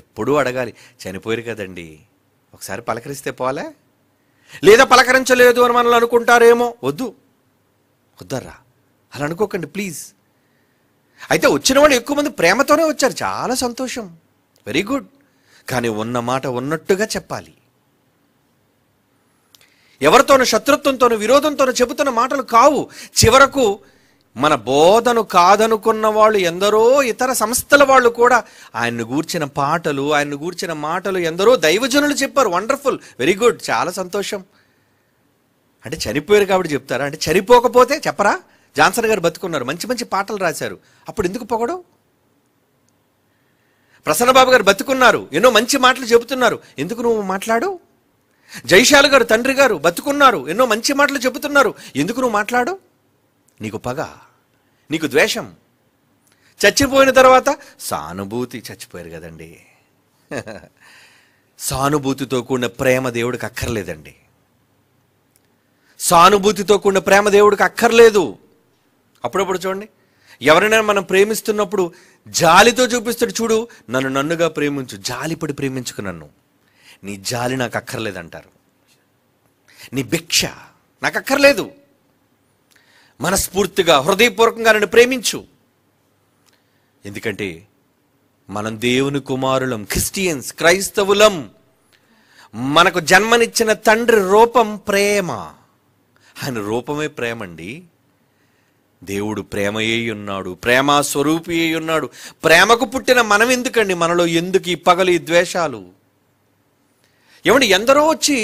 Speaker 1: ఎప్పుడూ అడగాలి చనిపోయారు కదండి ఒకసారి పలకరిస్తే పోలే లేదా పలకరించలేదు అని మనల్ని అనుకుంటారేమో వద్దు వద్దర్రా అలా అనుకోకండి ప్లీజ్ అయితే వచ్చిన వాళ్ళు ఎక్కువ మంది ప్రేమతోనే వచ్చారు చాలా సంతోషం వెరీ గుడ్ కానీ ఉన్న మాట ఉన్నట్టుగా చెప్పాలి ఎవరితోనూ శత్రుత్వంతోనూ విరోధంతోనూ చెబుతున్న మాటలు కావు చివరకు మన బోధను కాదనుకున్న వాళ్ళు ఎందరో ఇతర సంస్థల వాళ్ళు కూడా ఆయన్ను గూర్చిన పాటలు ఆయన్ను గూర్చిన మాటలు ఎందరో దైవజనులు చెప్పారు వండర్ఫుల్ వెరీ గుడ్ చాలా సంతోషం అంటే చనిపోయారు కాబట్టి చెప్తారా అంటే చనిపోకపోతే చెప్పరా జాన్సన్ గారు బతుకున్నారు మంచి మంచి పాటలు రాశారు అప్పుడు ఎందుకు పొగడం ప్రసన్నబాబు గారు బతుకున్నారు ఎన్నో మంచి మాటలు చెబుతున్నారు ఎందుకు నువ్వు మాట్లాడు జైశాల గారు తండ్రి గారు బతుకున్నారు ఎన్నో మంచి మాటలు చెబుతున్నారు ఎందుకు నువ్వు మాట్లాడు నీకు పగ నీకు ద్వేషం చచ్చిపోయిన తర్వాత సానుభూతి చచ్చిపోయారు కదండి సానుభూతితో కూడిన ప్రేమ దేవుడికి అక్కర్లేదండి సానుభూతితో కూడిన ప్రేమ దేవుడికి అక్కర్లేదు అప్పుడప్పుడు చూడండి ఎవరైనా మనం ప్రేమిస్తున్నప్పుడు జాలితో చూపిస్తాడు చూడు నన్ను నన్నుగా ప్రేమించు జాలిపడి ప్రేమించుకు నన్ను నీ జాలి నాకు అక్కర్లేదు అంటారు నీ భిక్ష నాకు అక్కర్లేదు మనస్ఫూర్తిగా హృదయపూర్వకంగా నన్ను ప్రేమించు ఎందుకంటే మనం దేవుని కుమారులం క్రిస్టియన్స్ క్రైస్తవులం మనకు జన్మనిచ్చిన తండ్రి రూపం ప్రేమ ఆయన రూపమే ప్రేమ అండి దేవుడు ప్రేమయే ఉన్నాడు ప్రేమ స్వరూపి అయి ఉన్నాడు ప్రేమకు పుట్టిన మనం ఎందుకండి మనలో ఎందుకు ఈ పగలు ఈ ద్వేషాలు ఏమండి ఎందరో వచ్చి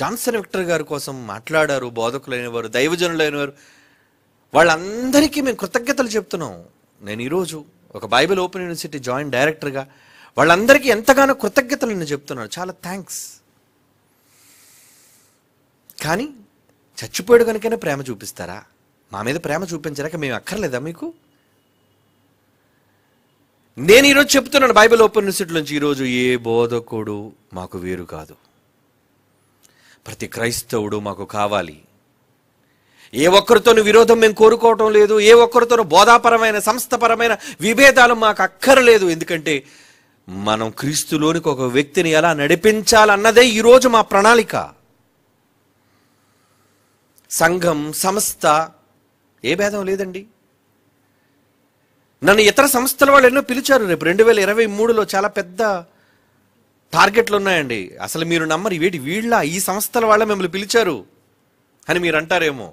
Speaker 1: జాన్సన్ విక్టర్ గారి కోసం మాట్లాడారు బోధకులైన వారు దైవజనులైన వారు వాళ్ళందరికీ మేము కృతజ్ఞతలు చెప్తున్నాం నేను ఈరోజు ఒక బైబిల్ ఓపెన్ యూనివర్సిటీ జాయింట్ డైరెక్టర్గా వాళ్ళందరికీ ఎంతగానో కృతజ్ఞతలు నేను చెప్తున్నాను చాలా థ్యాంక్స్ కానీ చచ్చిపోయాడు కనుకనే ప్రేమ చూపిస్తారా మా మీద ప్రేమ చూపించరాక మేము అక్కర్లేదా మీకు నేను ఈరోజు చెప్తున్నాను బైబిల్ ఓపెన్ యూనివర్సిటీ నుంచి ఈరోజు ఏ బోధకుడు మాకు వేరు కాదు ప్రతి క్రైస్తవుడు మాకు కావాలి ఏ ఒక్కరితోనూ విరోధం మేము కోరుకోవటం లేదు ఏ ఒక్కరితోనూ బోధాపరమైన సంస్థపరమైన విభేదాలు మాకు అక్కరలేదు ఎందుకంటే మనం క్రీస్తులోనికి ఒక వ్యక్తిని ఎలా నడిపించాలన్నదే ఈరోజు మా ప్రణాళిక సంఘం సంస్థ ఏ భేదం లేదండి నన్ను ఇతర సంస్థల వాళ్ళు ఎన్నో పిలిచారు రేపు రెండు వేల ఇరవై మూడులో చాలా పెద్ద టార్గెట్లు ఉన్నాయండి అసలు మీరు నమ్మరు వీటి వీళ్ళ ఈ సంస్థల వాళ్ళ మిమ్మల్ని పిలిచారు అని మీరు అంటారేమో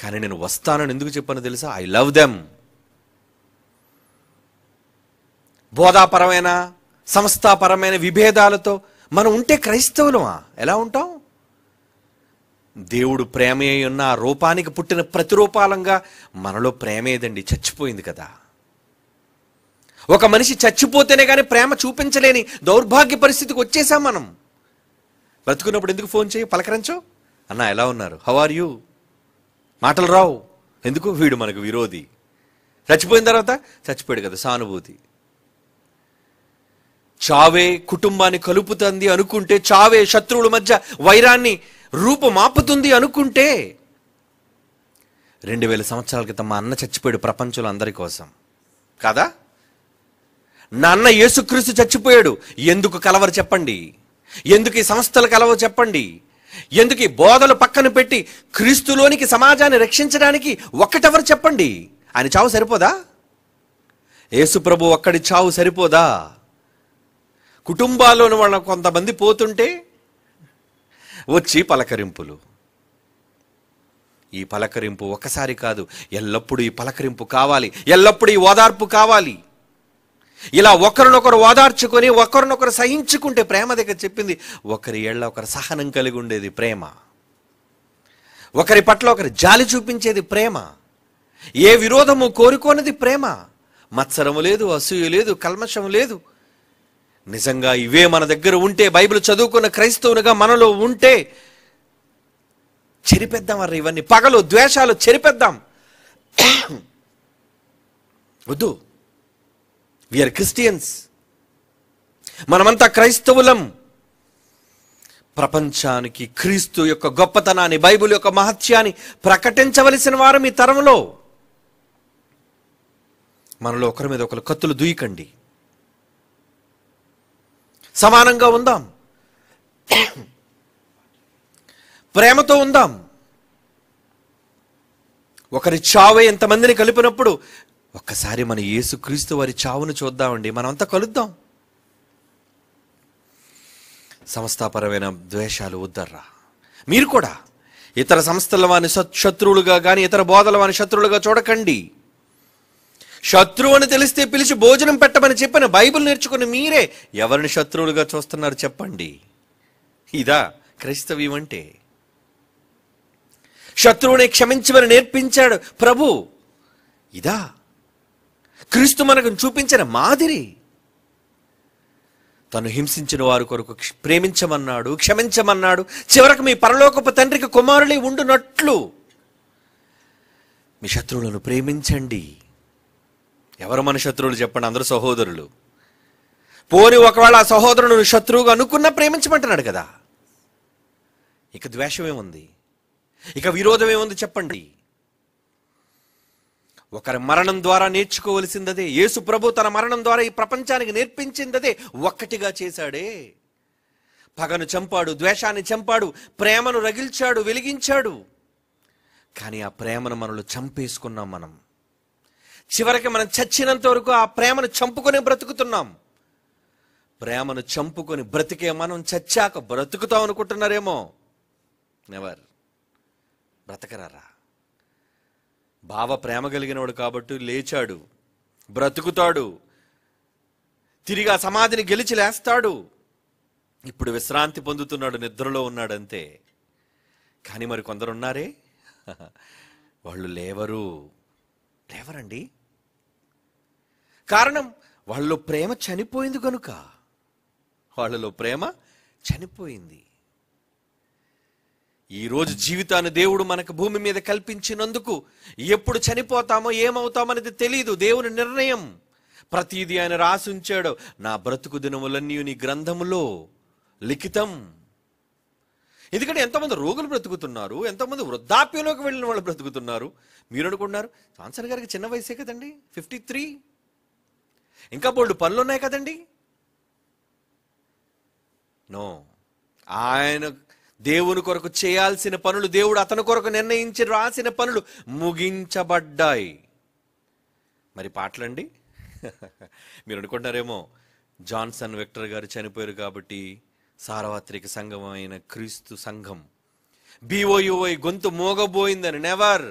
Speaker 1: కానీ నేను వస్తానని ఎందుకు చెప్పాను తెలుసా ఐ లవ్ దెమ్ బోధాపరమైన సంస్థాపరమైన విభేదాలతో మనం ఉంటే క్రైస్తవులమా ఎలా ఉంటాం దేవుడు ప్రేమే ఉన్న రూపానికి పుట్టిన ప్రతిరూపాలంగా మనలో ప్రేమేదండి చచ్చిపోయింది కదా ఒక మనిషి చచ్చిపోతేనే కానీ ప్రేమ చూపించలేని దౌర్భాగ్య పరిస్థితికి వచ్చేసాం మనం బ్రతుకున్నప్పుడు ఎందుకు ఫోన్ చేయి పలకరించు అన్న ఎలా ఉన్నారు హౌ ఆర్ యూ మాటలు రావు ఎందుకు వీడు మనకు విరోధి చచ్చిపోయిన తర్వాత చచ్చిపోయాడు కదా సానుభూతి చావే కుటుంబాన్ని కలుపుతుంది అనుకుంటే చావే శత్రువుల మధ్య వైరాన్ని రూపమాపుతుంది అనుకుంటే రెండు వేల సంవత్సరాల క్రితం మా అన్న చచ్చిపోయాడు ప్రపంచంలో అందరి కోసం కాదా నా అన్న యేసుక్రీస్తు చచ్చిపోయాడు ఎందుకు కలవరు చెప్పండి ఎందుకు ఈ సంస్థలు కలవరు చెప్పండి ఎందుకు ఈ బోధలు పక్కన పెట్టి క్రీస్తులోనికి సమాజాన్ని రక్షించడానికి ఒక్కటెవరు చెప్పండి ఆయన చావు సరిపోదా యేసుప్రభు ఒక్కడి చావు సరిపోదా కుటుంబాల్లోని వాళ్ళ కొంతమంది పోతుంటే వచ్చి పలకరింపులు ఈ పలకరింపు ఒక్కసారి కాదు ఎల్లప్పుడూ ఈ పలకరింపు కావాలి ఎల్లప్పుడూ ఈ ఓదార్పు కావాలి ఇలా ఒకరినొకరు ఓదార్చుకొని ఒకరినొకరు సహించుకుంటే ప్రేమ దగ్గర చెప్పింది ఒకరి ఏళ్ళ ఒకరు సహనం కలిగి ఉండేది ప్రేమ ఒకరి పట్ల ఒకరి జాలి చూపించేది ప్రేమ ఏ విరోధము కోరుకోనిది ప్రేమ మత్సరము లేదు అసూయ లేదు కల్మషము లేదు నిజంగా ఇవే మన దగ్గర ఉంటే బైబిల్ చదువుకున్న క్రైస్తవునిగా మనలో ఉంటే చెరిపెద్దాం అర్ర ఇవన్నీ పగలు ద్వేషాలు చెరిపెద్దాం వద్దు వీఆర్ క్రిస్టియన్స్ మనమంతా క్రైస్తవులం ప్రపంచానికి క్రీస్తు యొక్క గొప్పతనాన్ని బైబిల్ యొక్క మహత్యాన్ని ప్రకటించవలసిన వారు ఈ తరంలో మనలో ఒకరి మీద ఒకరు కత్తులు దూయకండి సమానంగా ఉందాం ప్రేమతో ఉందాం ఒకరి చావే ఎంతమందిని కలిపినప్పుడు ఒక్కసారి మన యేసుక్రీస్తు వారి చావును చూద్దామండి మనమంతా కలుద్దాం సంస్థాపరమైన ద్వేషాలు వద్దర్రా మీరు కూడా ఇతర సంస్థల వారిని శత్రువులుగా కానీ ఇతర బోధల వారిని శత్రువులుగా చూడకండి శత్రువు అని తెలిస్తే పిలిచి భోజనం పెట్టమని చెప్పిన బైబిల్ నేర్చుకుని మీరే ఎవరిని శత్రువులుగా చూస్తున్నారు చెప్పండి ఇదా క్రైస్తవ్యం అంటే శత్రువుని క్షమించమని నేర్పించాడు ప్రభు ఇదా క్రీస్తు మనకు చూపించిన మాదిరి తను హింసించిన వారి కొరకు ప్రేమించమన్నాడు క్షమించమన్నాడు చివరకు మీ పరలోకపు తండ్రికి కుమారులే ఉండునట్లు మీ శత్రువులను ప్రేమించండి ఎవరు మన శత్రువులు చెప్పండి అందరు సహోదరులు
Speaker 2: పోని ఒకవేళ ఆ సహోదరుడు
Speaker 1: శత్రువుగా అనుకున్నా ప్రేమించమంటున్నాడు కదా ఇక ద్వేషమేముంది ఇక విరోధమేముంది చెప్పండి ఒకరి మరణం ద్వారా నేర్చుకోవలసిందదే యేసు ప్రభు తన మరణం ద్వారా ఈ ప్రపంచానికి నేర్పించిందదే ఒక్కటిగా చేశాడే పగను చంపాడు ద్వేషాన్ని చంపాడు ప్రేమను రగిల్చాడు వెలిగించాడు కానీ ఆ ప్రేమను మనలో చంపేసుకున్నాం మనం చివరికి మనం చచ్చినంత వరకు ఆ ప్రేమను చంపుకొని బ్రతుకుతున్నాం ప్రేమను చంపుకొని బ్రతికే మనం చచ్చాక బ్రతుకుతాం అనుకుంటున్నారేమో నెవర్ బ్రతకరారా బావ ప్రేమ కలిగినవాడు కాబట్టి లేచాడు బ్రతుకుతాడు తిరిగి ఆ సమాధిని గెలిచి లేస్తాడు ఇప్పుడు విశ్రాంతి పొందుతున్నాడు నిద్రలో ఉన్నాడంతే కానీ మరి కొందరు ఉన్నారే వాళ్ళు లేవరు లేవరండి కారణం వాళ్ళు ప్రేమ చనిపోయింది కనుక వాళ్ళలో ప్రేమ చనిపోయింది ఈరోజు జీవితాన్ని దేవుడు మనకు భూమి మీద కల్పించినందుకు ఎప్పుడు చనిపోతామో ఏమవుతామనేది తెలియదు దేవుని నిర్ణయం ప్రతీది ఆయన రాసుంచాడు నా బ్రతుకు దినములన్నీ నీ గ్రంథములో లిఖితం ఎందుకంటే ఎంతమంది రోగులు బ్రతుకుతున్నారు ఎంతమంది వృద్ధాప్యంలోకి వెళ్ళిన వాళ్ళు బ్రతుకుతున్నారు మీరు అనుకుంటున్నారు సాన్సర్ గారికి చిన్న వయసే కదండి ఫిఫ్టీ త్రీ ఇంకా బోల్డ్ పనులు ఉన్నాయి కదండి నో ఆయన దేవుని కొరకు చేయాల్సిన పనులు దేవుడు అతని కొరకు నిర్ణయించి రాసిన పనులు ముగించబడ్డాయి మరి పాటలండి మీరు అనుకుంటారేమో జాన్సన్ విక్టర్ గారు చనిపోయారు కాబట్టి సార్వత్రిక సంఘం అయిన క్రీస్తు సంఘం బిఓయుఓ గొంతు మోగబోయిందని నెవర్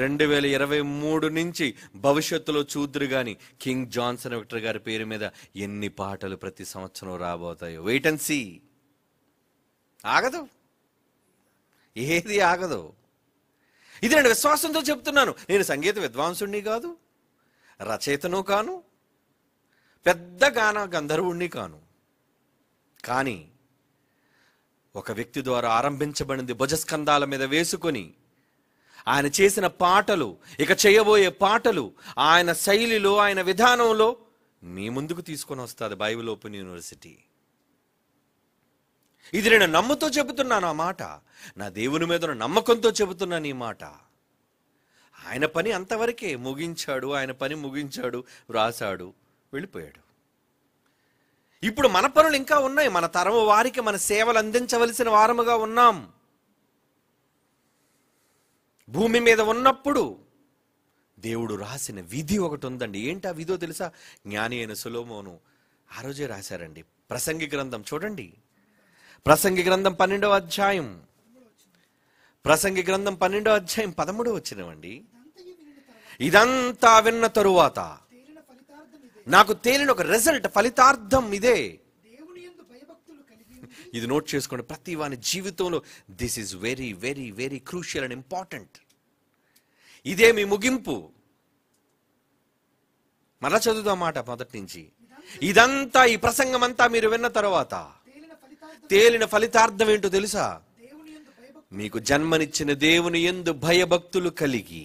Speaker 1: రెండు వేల ఇరవై మూడు నుంచి భవిష్యత్తులో చూద్దరు కానీ కింగ్ జాన్సన్ విక్టర్ గారి పేరు మీద ఎన్ని పాటలు ప్రతి సంవత్సరం రాబోతాయో వెయిట్ అండ్ సీ ఆగదు ఏది ఆగదు ఇది నేను విశ్వాసంతో చెప్తున్నాను నేను సంగీత విద్వాంసుణ్ణి కాదు రచయితను కాను పెద్ద గాన గంధర్వుణ్ణి కాను కానీ ఒక వ్యక్తి ద్వారా ఆరంభించబడింది భుజస్కంధాల మీద వేసుకొని ఆయన చేసిన పాటలు ఇక చేయబోయే పాటలు ఆయన శైలిలో ఆయన విధానంలో మీ ముందుకు తీసుకొని వస్తుంది బైబిల్ ఓపెన్ యూనివర్సిటీ ఇది నేను నమ్ముతో చెబుతున్నాను ఆ మాట నా దేవుని మీద నమ్మకంతో చెబుతున్నాను ఈ మాట ఆయన పని అంతవరకే ముగించాడు ఆయన పని ముగించాడు వ్రాసాడు వెళ్ళిపోయాడు ఇప్పుడు మన పనులు ఇంకా ఉన్నాయి మన తరం వారికి మన సేవలు అందించవలసిన వారముగా ఉన్నాం భూమి మీద ఉన్నప్పుడు దేవుడు రాసిన విధి ఒకటి ఉందండి ఏంటి ఆ విధో తెలుసా జ్ఞాని అయిన సులోమోను ఆ రోజే రాశారండి ప్రసంగి గ్రంథం చూడండి ప్రసంగి గ్రంథం పన్నెండవ అధ్యాయం ప్రసంగి గ్రంథం పన్నెండవ అధ్యాయం పదమూడవ వచ్చినవండి ఇదంతా విన్న తరువాత నాకు తేలిన ఒక రిజల్ట్ ఫలితార్థం ఇదే ఇది నోట్ చేసుకోండి ప్రతి వాని జీవితంలో this is very very very crucial and important ఇదే మీ ముగింపు మరలా చదువుదాం మాట మొదటి నుంచి ఇదంతా ఈ ప్రసంగం అంతా మీరు విన్న తర్వాత తేలిన ఫలితార్థం ఏంటో తెలుసా మీకు జన్మనిచ్చిన దేవుని ఎందు భయభక్తులు కలిగి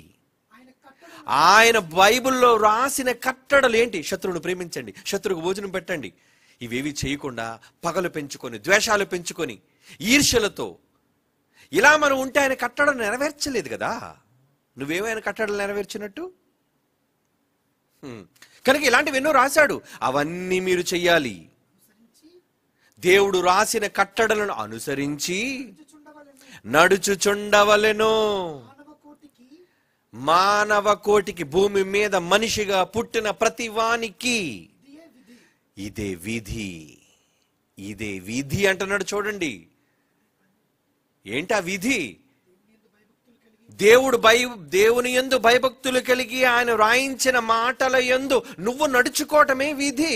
Speaker 1: ఆయన బైబుల్లో రాసిన కట్టడలు ఏంటి శత్రువును ప్రేమించండి శత్రువుకు భోజనం పెట్టండి ఇవేవి చేయకుండా పగలు పెంచుకొని ద్వేషాలు పెంచుకొని ఈర్ష్యలతో ఇలా మనం ఉంటే ఆయన కట్టడం నెరవేర్చలేదు కదా నువ్వేమైనా కట్టడలు నెరవేర్చినట్టు కనుక ఇలాంటివి ఎన్నో రాశాడు అవన్నీ మీరు చెయ్యాలి దేవుడు రాసిన కట్టడలను అనుసరించి నడుచుచుండవలెను మానవ కోటికి భూమి మీద మనిషిగా పుట్టిన ప్రతి వానికి ఇదే విధి ఇదే విధి అంటున్నాడు చూడండి ఏంటా విధి దేవుడు భయ దేవుని ఎందు భయభక్తులు కలిగి ఆయన వ్రాయించిన మాటల ఎందు నువ్వు నడుచుకోవటమే విధి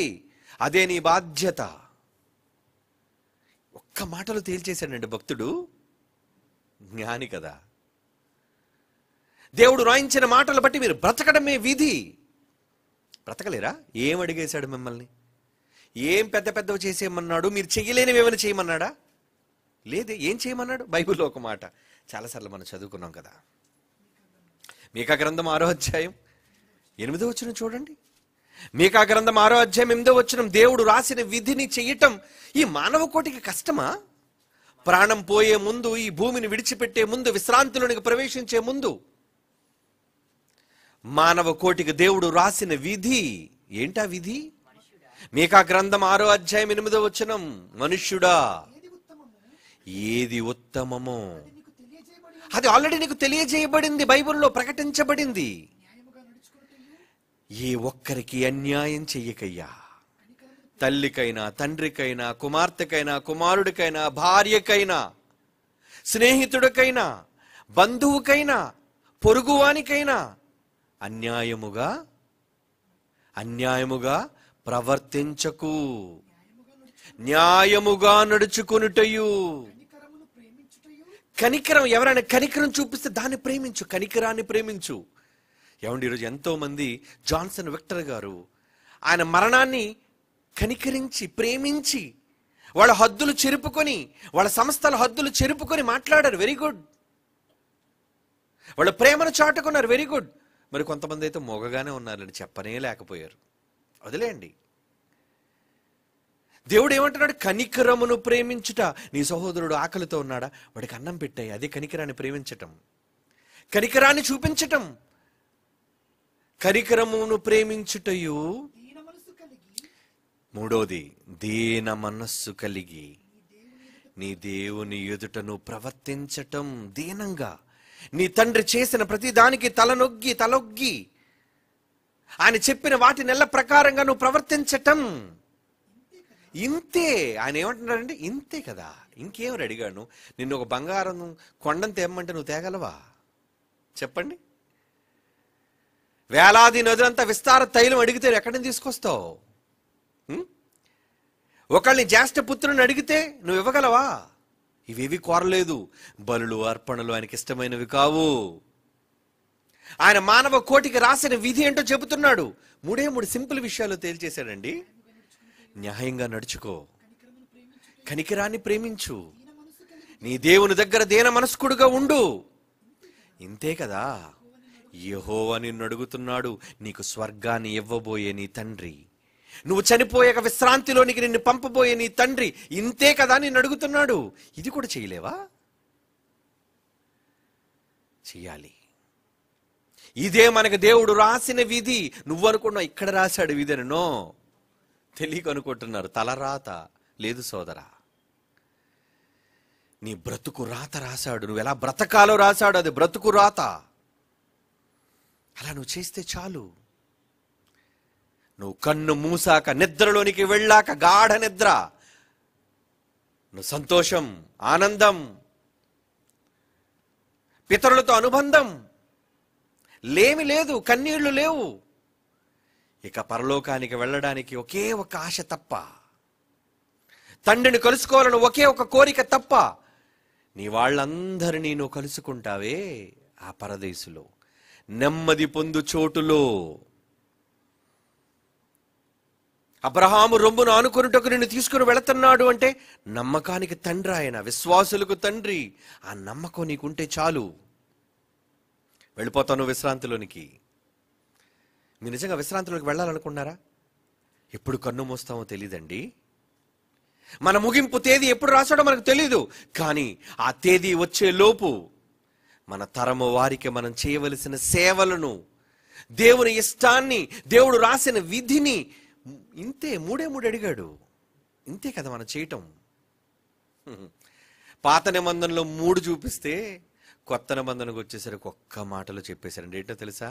Speaker 1: అదే నీ బాధ్యత ఒక్క మాటలు తేల్చేశాడండి భక్తుడు జ్ఞాని కదా దేవుడు రాయించిన మాటలు బట్టి మీరు బ్రతకడమే విధి బ్రతకలేరా ఏం అడిగేశాడు మిమ్మల్ని ఏం పెద్ద పెద్దవి చేసేయమన్నాడు మీరు చెయ్యలేనివి ఏమైనా చేయమన్నాడా లేదే ఏం చేయమన్నాడు బైబిల్లో ఒక మాట చాలాసార్లు మనం చదువుకున్నాం కదా మీకా గ్రంథం ఆరో అధ్యాయం ఎనిమిదో వచ్చిన చూడండి మేకా గ్రంథం ఆరో అధ్యాయం ఎనిమిదో వచ్చిన దేవుడు రాసిన విధిని చెయ్యటం ఈ మానవ కోటికి కష్టమా ప్రాణం పోయే ముందు ఈ భూమిని విడిచిపెట్టే ముందు విశ్రాంతిలోనికి ప్రవేశించే ముందు మానవ కోటికి దేవుడు రాసిన విధి ఏంటా విధి మేకా గ్రంథం ఆరో అధ్యాయం ఎనిమిదో వచ్చిన మనుష్యుడా ఏది ఉత్తమమో అది ఆల్రెడీ నీకు తెలియజేయబడింది బైబిల్లో ప్రకటించబడింది ఏ ఒక్కరికి అన్యాయం చెయ్యకయ్యా తల్లికైనా తండ్రికైనా కుమార్తెకైనా కుమారుడికైనా భార్యకైనా స్నేహితుడికైనా బంధువుకైనా పొరుగువానికైనా అన్యాయముగా అన్యాయముగా ప్రవర్తించకు న్యాయముగా నడుచుకునుటయు కనికరం ఎవరైనా కనికరం చూపిస్తే దాన్ని ప్రేమించు కనికరాన్ని ప్రేమించు ఏమండి ఈరోజు ఎంతోమంది జాన్సన్ విక్టర్ గారు ఆయన మరణాన్ని కనికరించి ప్రేమించి వాళ్ళ హద్దులు చెరుపుకొని వాళ్ళ సంస్థల హద్దులు చెరుపుకొని మాట్లాడారు వెరీ గుడ్ వాళ్ళ ప్రేమను చాటుకున్నారు వెరీ గుడ్ మరి కొంతమంది అయితే మొగగానే ఉన్నారని చెప్పనే లేకపోయారు వదిలేయండి దేవుడు ఏమంటున్నాడు కనికరమును ప్రేమించుట నీ సహోదరుడు ఆకలితో ఉన్నాడా వాడికి అన్నం పెట్టాయి అదే కనికరాన్ని ప్రేమించటం కనికరాన్ని చూపించటం కరికరమును ప్రేమించుటయు మూడోది దీన మనస్సు కలిగి నీ దేవుని ఎదుటను ప్రవర్తించటం దీనంగా నీ తండ్రి చేసిన ప్రతి దానికి తలనొగ్గి తలొగ్గి ఆయన చెప్పిన వాటి నెల ప్రకారంగా నువ్వు ప్రవర్తించటం ఇంతే ఆయన ఏమంటున్నాడు ఇంతే కదా ఇంకేమని అడిగాను నిన్ను ఒక బంగారం కొండను తేమ్మంటే నువ్వు తేగలవా చెప్పండి వేలాది నదులంతా విస్తార తైలం అడిగితే ఎక్కడి నుంచి తీసుకొస్తావు ఒకళ్ళని జ్యేష్ఠ పుత్రుని అడిగితే నువ్వు ఇవ్వగలవా ఇవేవి కోరలేదు బలులు అర్పణలు ఆయనకి ఇష్టమైనవి కావు ఆయన మానవ కోటికి రాసిన విధి ఏంటో చెబుతున్నాడు మూడే మూడు సింపుల్ విషయాలు తేల్చేశాడండి న్యాయంగా నడుచుకో కనికిరాన్ని ప్రేమించు నీ దేవుని దగ్గర దేన మనస్కుడుగా ఉండు ఇంతే కదా యహోవా నిన్ను అడుగుతున్నాడు నీకు స్వర్గాన్ని ఇవ్వబోయే నీ తండ్రి నువ్వు చనిపోయాక విశ్రాంతిలోనికి నిన్ను పంపబోయే నీ తండ్రి ఇంతే కదా నిన్ను అడుగుతున్నాడు ఇది కూడా చేయలేవా చెయ్యాలి ఇదే మనకు దేవుడు రాసిన విధి నువ్వు అనుకున్నావు ఇక్కడ రాశాడు విధి నో తెలియక అనుకుంటున్నారు రాత లేదు సోదరా నీ బ్రతుకు రాత రాశాడు నువ్వు ఎలా బ్రతకాలో రాశాడు అది బ్రతుకు రాత అలా నువ్వు చేస్తే చాలు నువ్వు కన్ను మూసాక నిద్రలోనికి వెళ్ళాక గాఢ నిద్ర నువ్వు సంతోషం ఆనందం పితరులతో అనుబంధం లేమి లేదు కన్నీళ్లు లేవు ఇక పరలోకానికి వెళ్ళడానికి ఒకే ఒక ఆశ తప్ప తండ్రిని కలుసుకోవాలని ఒకే ఒక కోరిక తప్ప నీ వాళ్ళందరినీ నువ్వు కలుసుకుంటావే ఆ పరదేశులో నెమ్మది పొందు చోటులో అబ్రహాము రొమ్మును ఆనుకున్నటకు నిన్ను తీసుకుని వెళుతున్నాడు అంటే నమ్మకానికి తండ్రి ఆయన విశ్వాసులకు తండ్రి ఆ నమ్మకం నీకుంటే చాలు వెళ్ళిపోతాను విశ్రాంతిలోనికి మీరు నిజంగా విశ్రాంతిలోకి వెళ్ళాలనుకున్నారా ఎప్పుడు కన్ను మూస్తామో తెలియదండి మన ముగింపు తేదీ ఎప్పుడు రాసాడో మనకు తెలీదు కానీ ఆ తేదీ వచ్చే లోపు మన తరము వారికి మనం చేయవలసిన సేవలను దేవుని ఇష్టాన్ని దేవుడు రాసిన విధిని ఇంతే మూడే మూడు అడిగాడు ఇంతే కదా మనం చేయటం పాత నిబంధనలో మూడు చూపిస్తే కొత్త నిబంధనకు వచ్చేసరికి ఒక్క మాటలో చెప్పేశారండి ఏంటో తెలుసా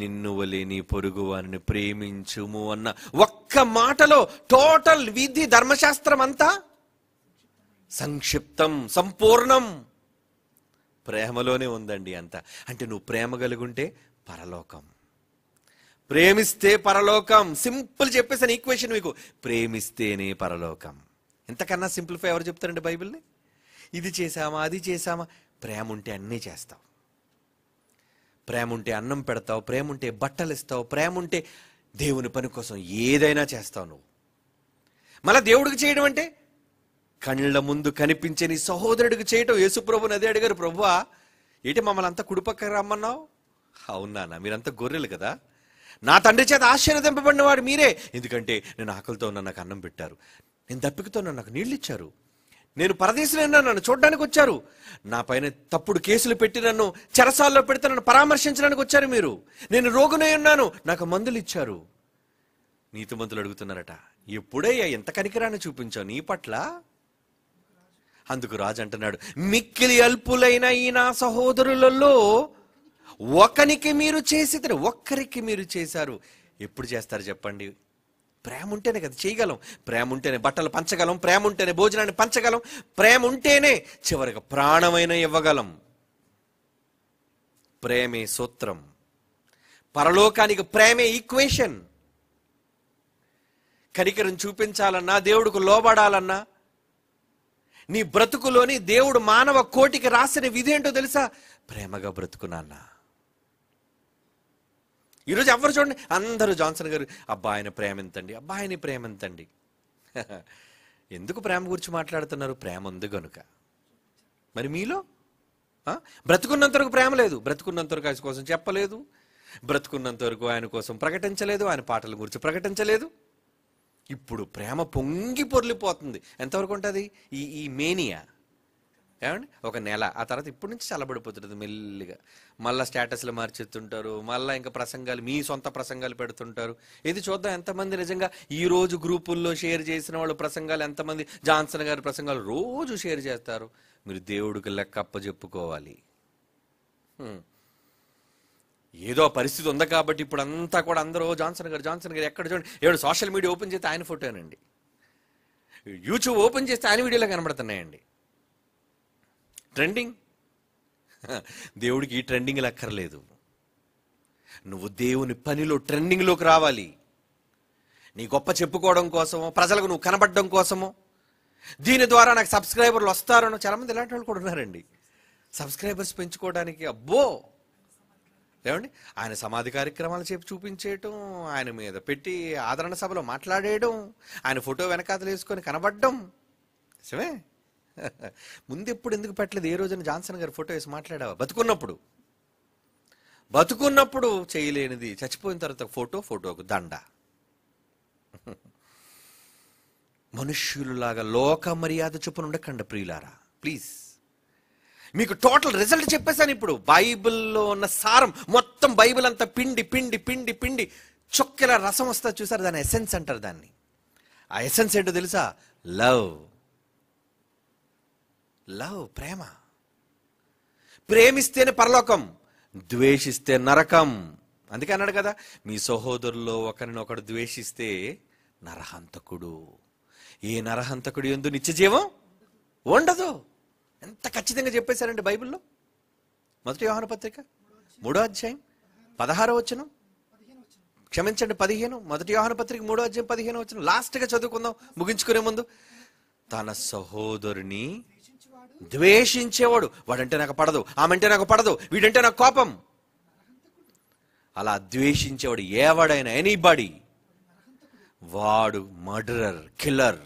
Speaker 1: నిన్ను వలేని పొరుగు వారిని ప్రేమించుము అన్న ఒక్క మాటలో టోటల్ విధి ధర్మశాస్త్రం అంతా సంక్షిప్తం సంపూర్ణం ప్రేమలోనే ఉందండి అంత అంటే నువ్వు ప్రేమ కలుగుంటే పరలోకం ప్రేమిస్తే పరలోకం సింపుల్ చెప్పేసాను ఈక్వేషన్ మీకు ప్రేమిస్తేనే పరలోకం ఎంతకన్నా సింప్లిఫై ఎవరు చెప్తారండి బైబిల్ని ఇది చేసామా అది చేసామా ప్రేమ ఉంటే అన్నీ చేస్తావు ప్రేమ ఉంటే అన్నం పెడతావు ప్రేమ ఉంటే బట్టలు ఇస్తావు ప్రేమ ఉంటే దేవుని పని కోసం ఏదైనా చేస్తావు నువ్వు మళ్ళీ దేవుడికి చేయడం అంటే కళ్ళ ముందు కనిపించని సహోదరుడికి చేయటం యేసుప్రభుని అదే అడిగారు ప్రభువా ఏంటి మమ్మల్ని అంతా కుడిపక్క రమ్మన్నావు అవునా మీరంతా గొర్రెలు కదా నా తండ్రి చేత ఆశ్చర్యదింపబడినవాడు మీరే ఎందుకంటే నేను ఆకలితో ఉన్న నాకు అన్నం పెట్టారు నేను దప్పికతో నాకు నీళ్ళు ఇచ్చారు నేను పరదేశంలో నన్ను చూడడానికి వచ్చారు నా పైన తప్పుడు కేసులు పెట్టి నన్ను చెరసాల్లో పెడితే నన్ను పరామర్శించడానికి వచ్చారు మీరు నేను రోగునే ఉన్నాను నాకు మందులు ఇచ్చారు మందులు అడుగుతున్నారట ఎప్పుడయ్యా ఎంత కనికరాన్ని చూపించావు నీ పట్ల అందుకు రాజు అంటున్నాడు మిక్కిలి అల్పులైన ఈ నా సహోదరులలో ఒకరికి మీరు చేసి ఒక్కరికి మీరు చేశారు ఎప్పుడు చేస్తారు చెప్పండి ప్రేమ ఉంటేనే కదా చేయగలం ప్రేమ ఉంటేనే బట్టలు పంచగలం ప్రేమ ఉంటేనే భోజనాన్ని పంచగలం ప్రేమ ఉంటేనే చివరికి ప్రాణమైన ఇవ్వగలం ప్రేమే సూత్రం పరలోకానికి ప్రేమే ఈక్వేషన్ కనికరం చూపించాలన్నా దేవుడికి లోబడాలన్నా నీ బ్రతుకులోని దేవుడు మానవ కోటికి రాసిన విధి ఏంటో తెలుసా ప్రేమగా బ్రతుకున్నాన్న ఈరోజు ఎవరు చూడండి అందరూ జాన్సన్ గారు అబ్బాయిని ప్రేమింతండి అబ్బాయిని ప్రేమింతండి ఎందుకు ప్రేమ గురించి మాట్లాడుతున్నారు ప్రేమ ఉంది కనుక మరి మీలో బ్రతుకున్నంత వరకు ప్రేమ లేదు బ్రతుకున్నంత వరకు ఆయన కోసం చెప్పలేదు బ్రతుకున్నంత వరకు ఆయన కోసం ప్రకటించలేదు ఆయన పాటల గురించి ప్రకటించలేదు ఇప్పుడు ప్రేమ పొంగి పొర్లిపోతుంది ఎంతవరకు ఉంటుంది ఈ ఈ మేనియా ఏమండి ఒక నెల ఆ తర్వాత ఇప్పటి నుంచి చల్లబడిపోతుంది మెల్లిగా మళ్ళీ స్టేటస్లు మార్చేస్తుంటారు మళ్ళీ ఇంకా ప్రసంగాలు మీ సొంత ప్రసంగాలు పెడుతుంటారు ఇది చూద్దాం ఎంతమంది నిజంగా ఈ రోజు గ్రూపుల్లో షేర్ చేసిన వాళ్ళు ప్రసంగాలు ఎంతమంది జాన్సన్ గారి ప్రసంగాలు రోజు షేర్ చేస్తారు మీరు దేవుడికి లెక్క అప్ప చెప్పుకోవాలి ఏదో పరిస్థితి ఉంది కాబట్టి ఇప్పుడు అంతా కూడా అందరూ జాన్సన్ గారు జాన్సన్ గారు ఎక్కడ చూడండి ఏడు సోషల్ మీడియా ఓపెన్ చేస్తే ఆయన ఫోటోనండి యూట్యూబ్ ఓపెన్ చేస్తే ఆయన వీడియోలో కనబడుతున్నాయండి ట్రెండింగ్ దేవుడికి ఈ ట్రెండింగ్ లెక్కర్లేదు నువ్వు దేవుని పనిలో ట్రెండింగ్లోకి రావాలి నీ గొప్ప చెప్పుకోవడం కోసమో ప్రజలకు నువ్వు కనబడడం కోసమో దీని ద్వారా నాకు సబ్స్క్రైబర్లు వస్తారనో చాలామంది ఇలాంటి వాళ్ళు కూడా ఉన్నారండి సబ్స్క్రైబర్స్ పెంచుకోవడానికి అబ్బో ఏమండి ఆయన సమాధి కార్యక్రమాలు చెప్పి చూపించేయటం ఆయన మీద పెట్టి ఆదరణ సభలో మాట్లాడేయడం ఆయన ఫోటో వెనకాతలు వేసుకొని కనబడడం నిజమే ముందు ఎప్పుడు ఎందుకు పెట్టలేదు ఏ రోజున జాన్సన్ గారు ఫోటో వేసి మాట్లాడావా బతుకున్నప్పుడు బతుకున్నప్పుడు చేయలేనిది చచ్చిపోయిన తర్వాత ఫోటో ఫోటోకు దండ లాగా లోక మర్యాద చొప్పున ఉండకండి ప్రియులారా ప్లీజ్ మీకు టోటల్ రిజల్ట్ చెప్పేశాను ఇప్పుడు బైబిల్లో ఉన్న సారం మొత్తం బైబిల్ అంతా పిండి పిండి పిండి పిండి చొక్కెల రసం వస్తా చూసారు దాని ఎసెన్స్ అంటారు దాన్ని ఆ ఎసెన్స్ ఏంటో తెలుసా లవ్ లవ్ ప్రేమ ప్రేమిస్తేనే పరలోకం ద్వేషిస్తే నరకం అందుకే అన్నాడు కదా మీ సహోదరుల్లో ఒకరిని ఒకడు ద్వేషిస్తే నరహంతకుడు ఏ నరహంతకుడు ఎందు నిత్యజీవం ఉండదు ఎంత ఖచ్చితంగా చెప్పేశారండి బైబిల్లో మొదటి వ్యవహార పత్రిక మూడో అధ్యాయం పదహారో వచ్చను క్షమించండి పదిహేను మొదటి వ్యవహార పత్రిక మూడో అధ్యాయం పదిహేను వచ్చను లాస్ట్గా చదువుకుందాం ముగించుకునే ముందు తన సహోదరుని ద్వేషించేవాడు వాడంటే నాకు పడదు ఆమెంటే నాకు పడదు వీడంటే నాకు కోపం అలా ద్వేషించేవాడు ఏవాడైనా ఎనీబడి వాడు మర్డరర్ కిల్లర్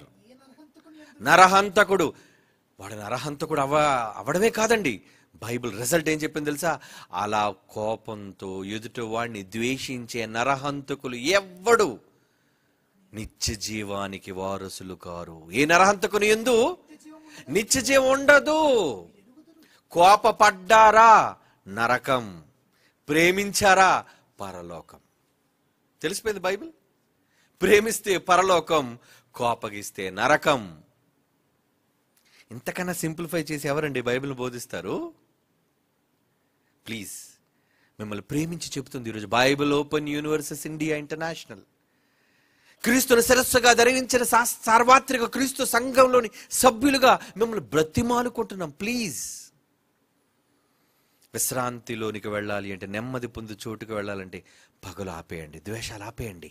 Speaker 1: నరహంతకుడు వాడిని అర్హంతకుడు అవ అవడమే కాదండి బైబిల్ రిజల్ట్ ఏం చెప్పింది తెలుసా అలా కోపంతో ఎదుటి వాడిని ద్వేషించే నరహంతకులు ఎవ్వడు నిత్య జీవానికి వారసులు కారు ఏ నరహంతకుని ఎందు నిత్య జీవం ఉండదు కోపపడ్డారా నరకం ప్రేమించారా పరలోకం తెలిసిపోయింది బైబిల్ ప్రేమిస్తే పరలోకం కోపగిస్తే నరకం ఇంతకన్నా సింప్లిఫై చేసి ఎవరండి బైబిల్ని బోధిస్తారు ప్లీజ్ మిమ్మల్ని ప్రేమించి చెబుతుంది ఈరోజు Bible open universes India international క్రీస్తును సరస్సుగా ధరించిన సార్వత్రిక క్రీస్తు సంఘంలోని సభ్యులుగా మిమ్మల్ని బ్రతిమాలుకుంటున్నాం ప్లీజ్ విశ్రాంతిలోనికి వెళ్ళాలి అంటే నెమ్మది పొందు చోటుకు వెళ్ళాలంటే పగలు ఆపేయండి ద్వేషాలు ఆపేయండి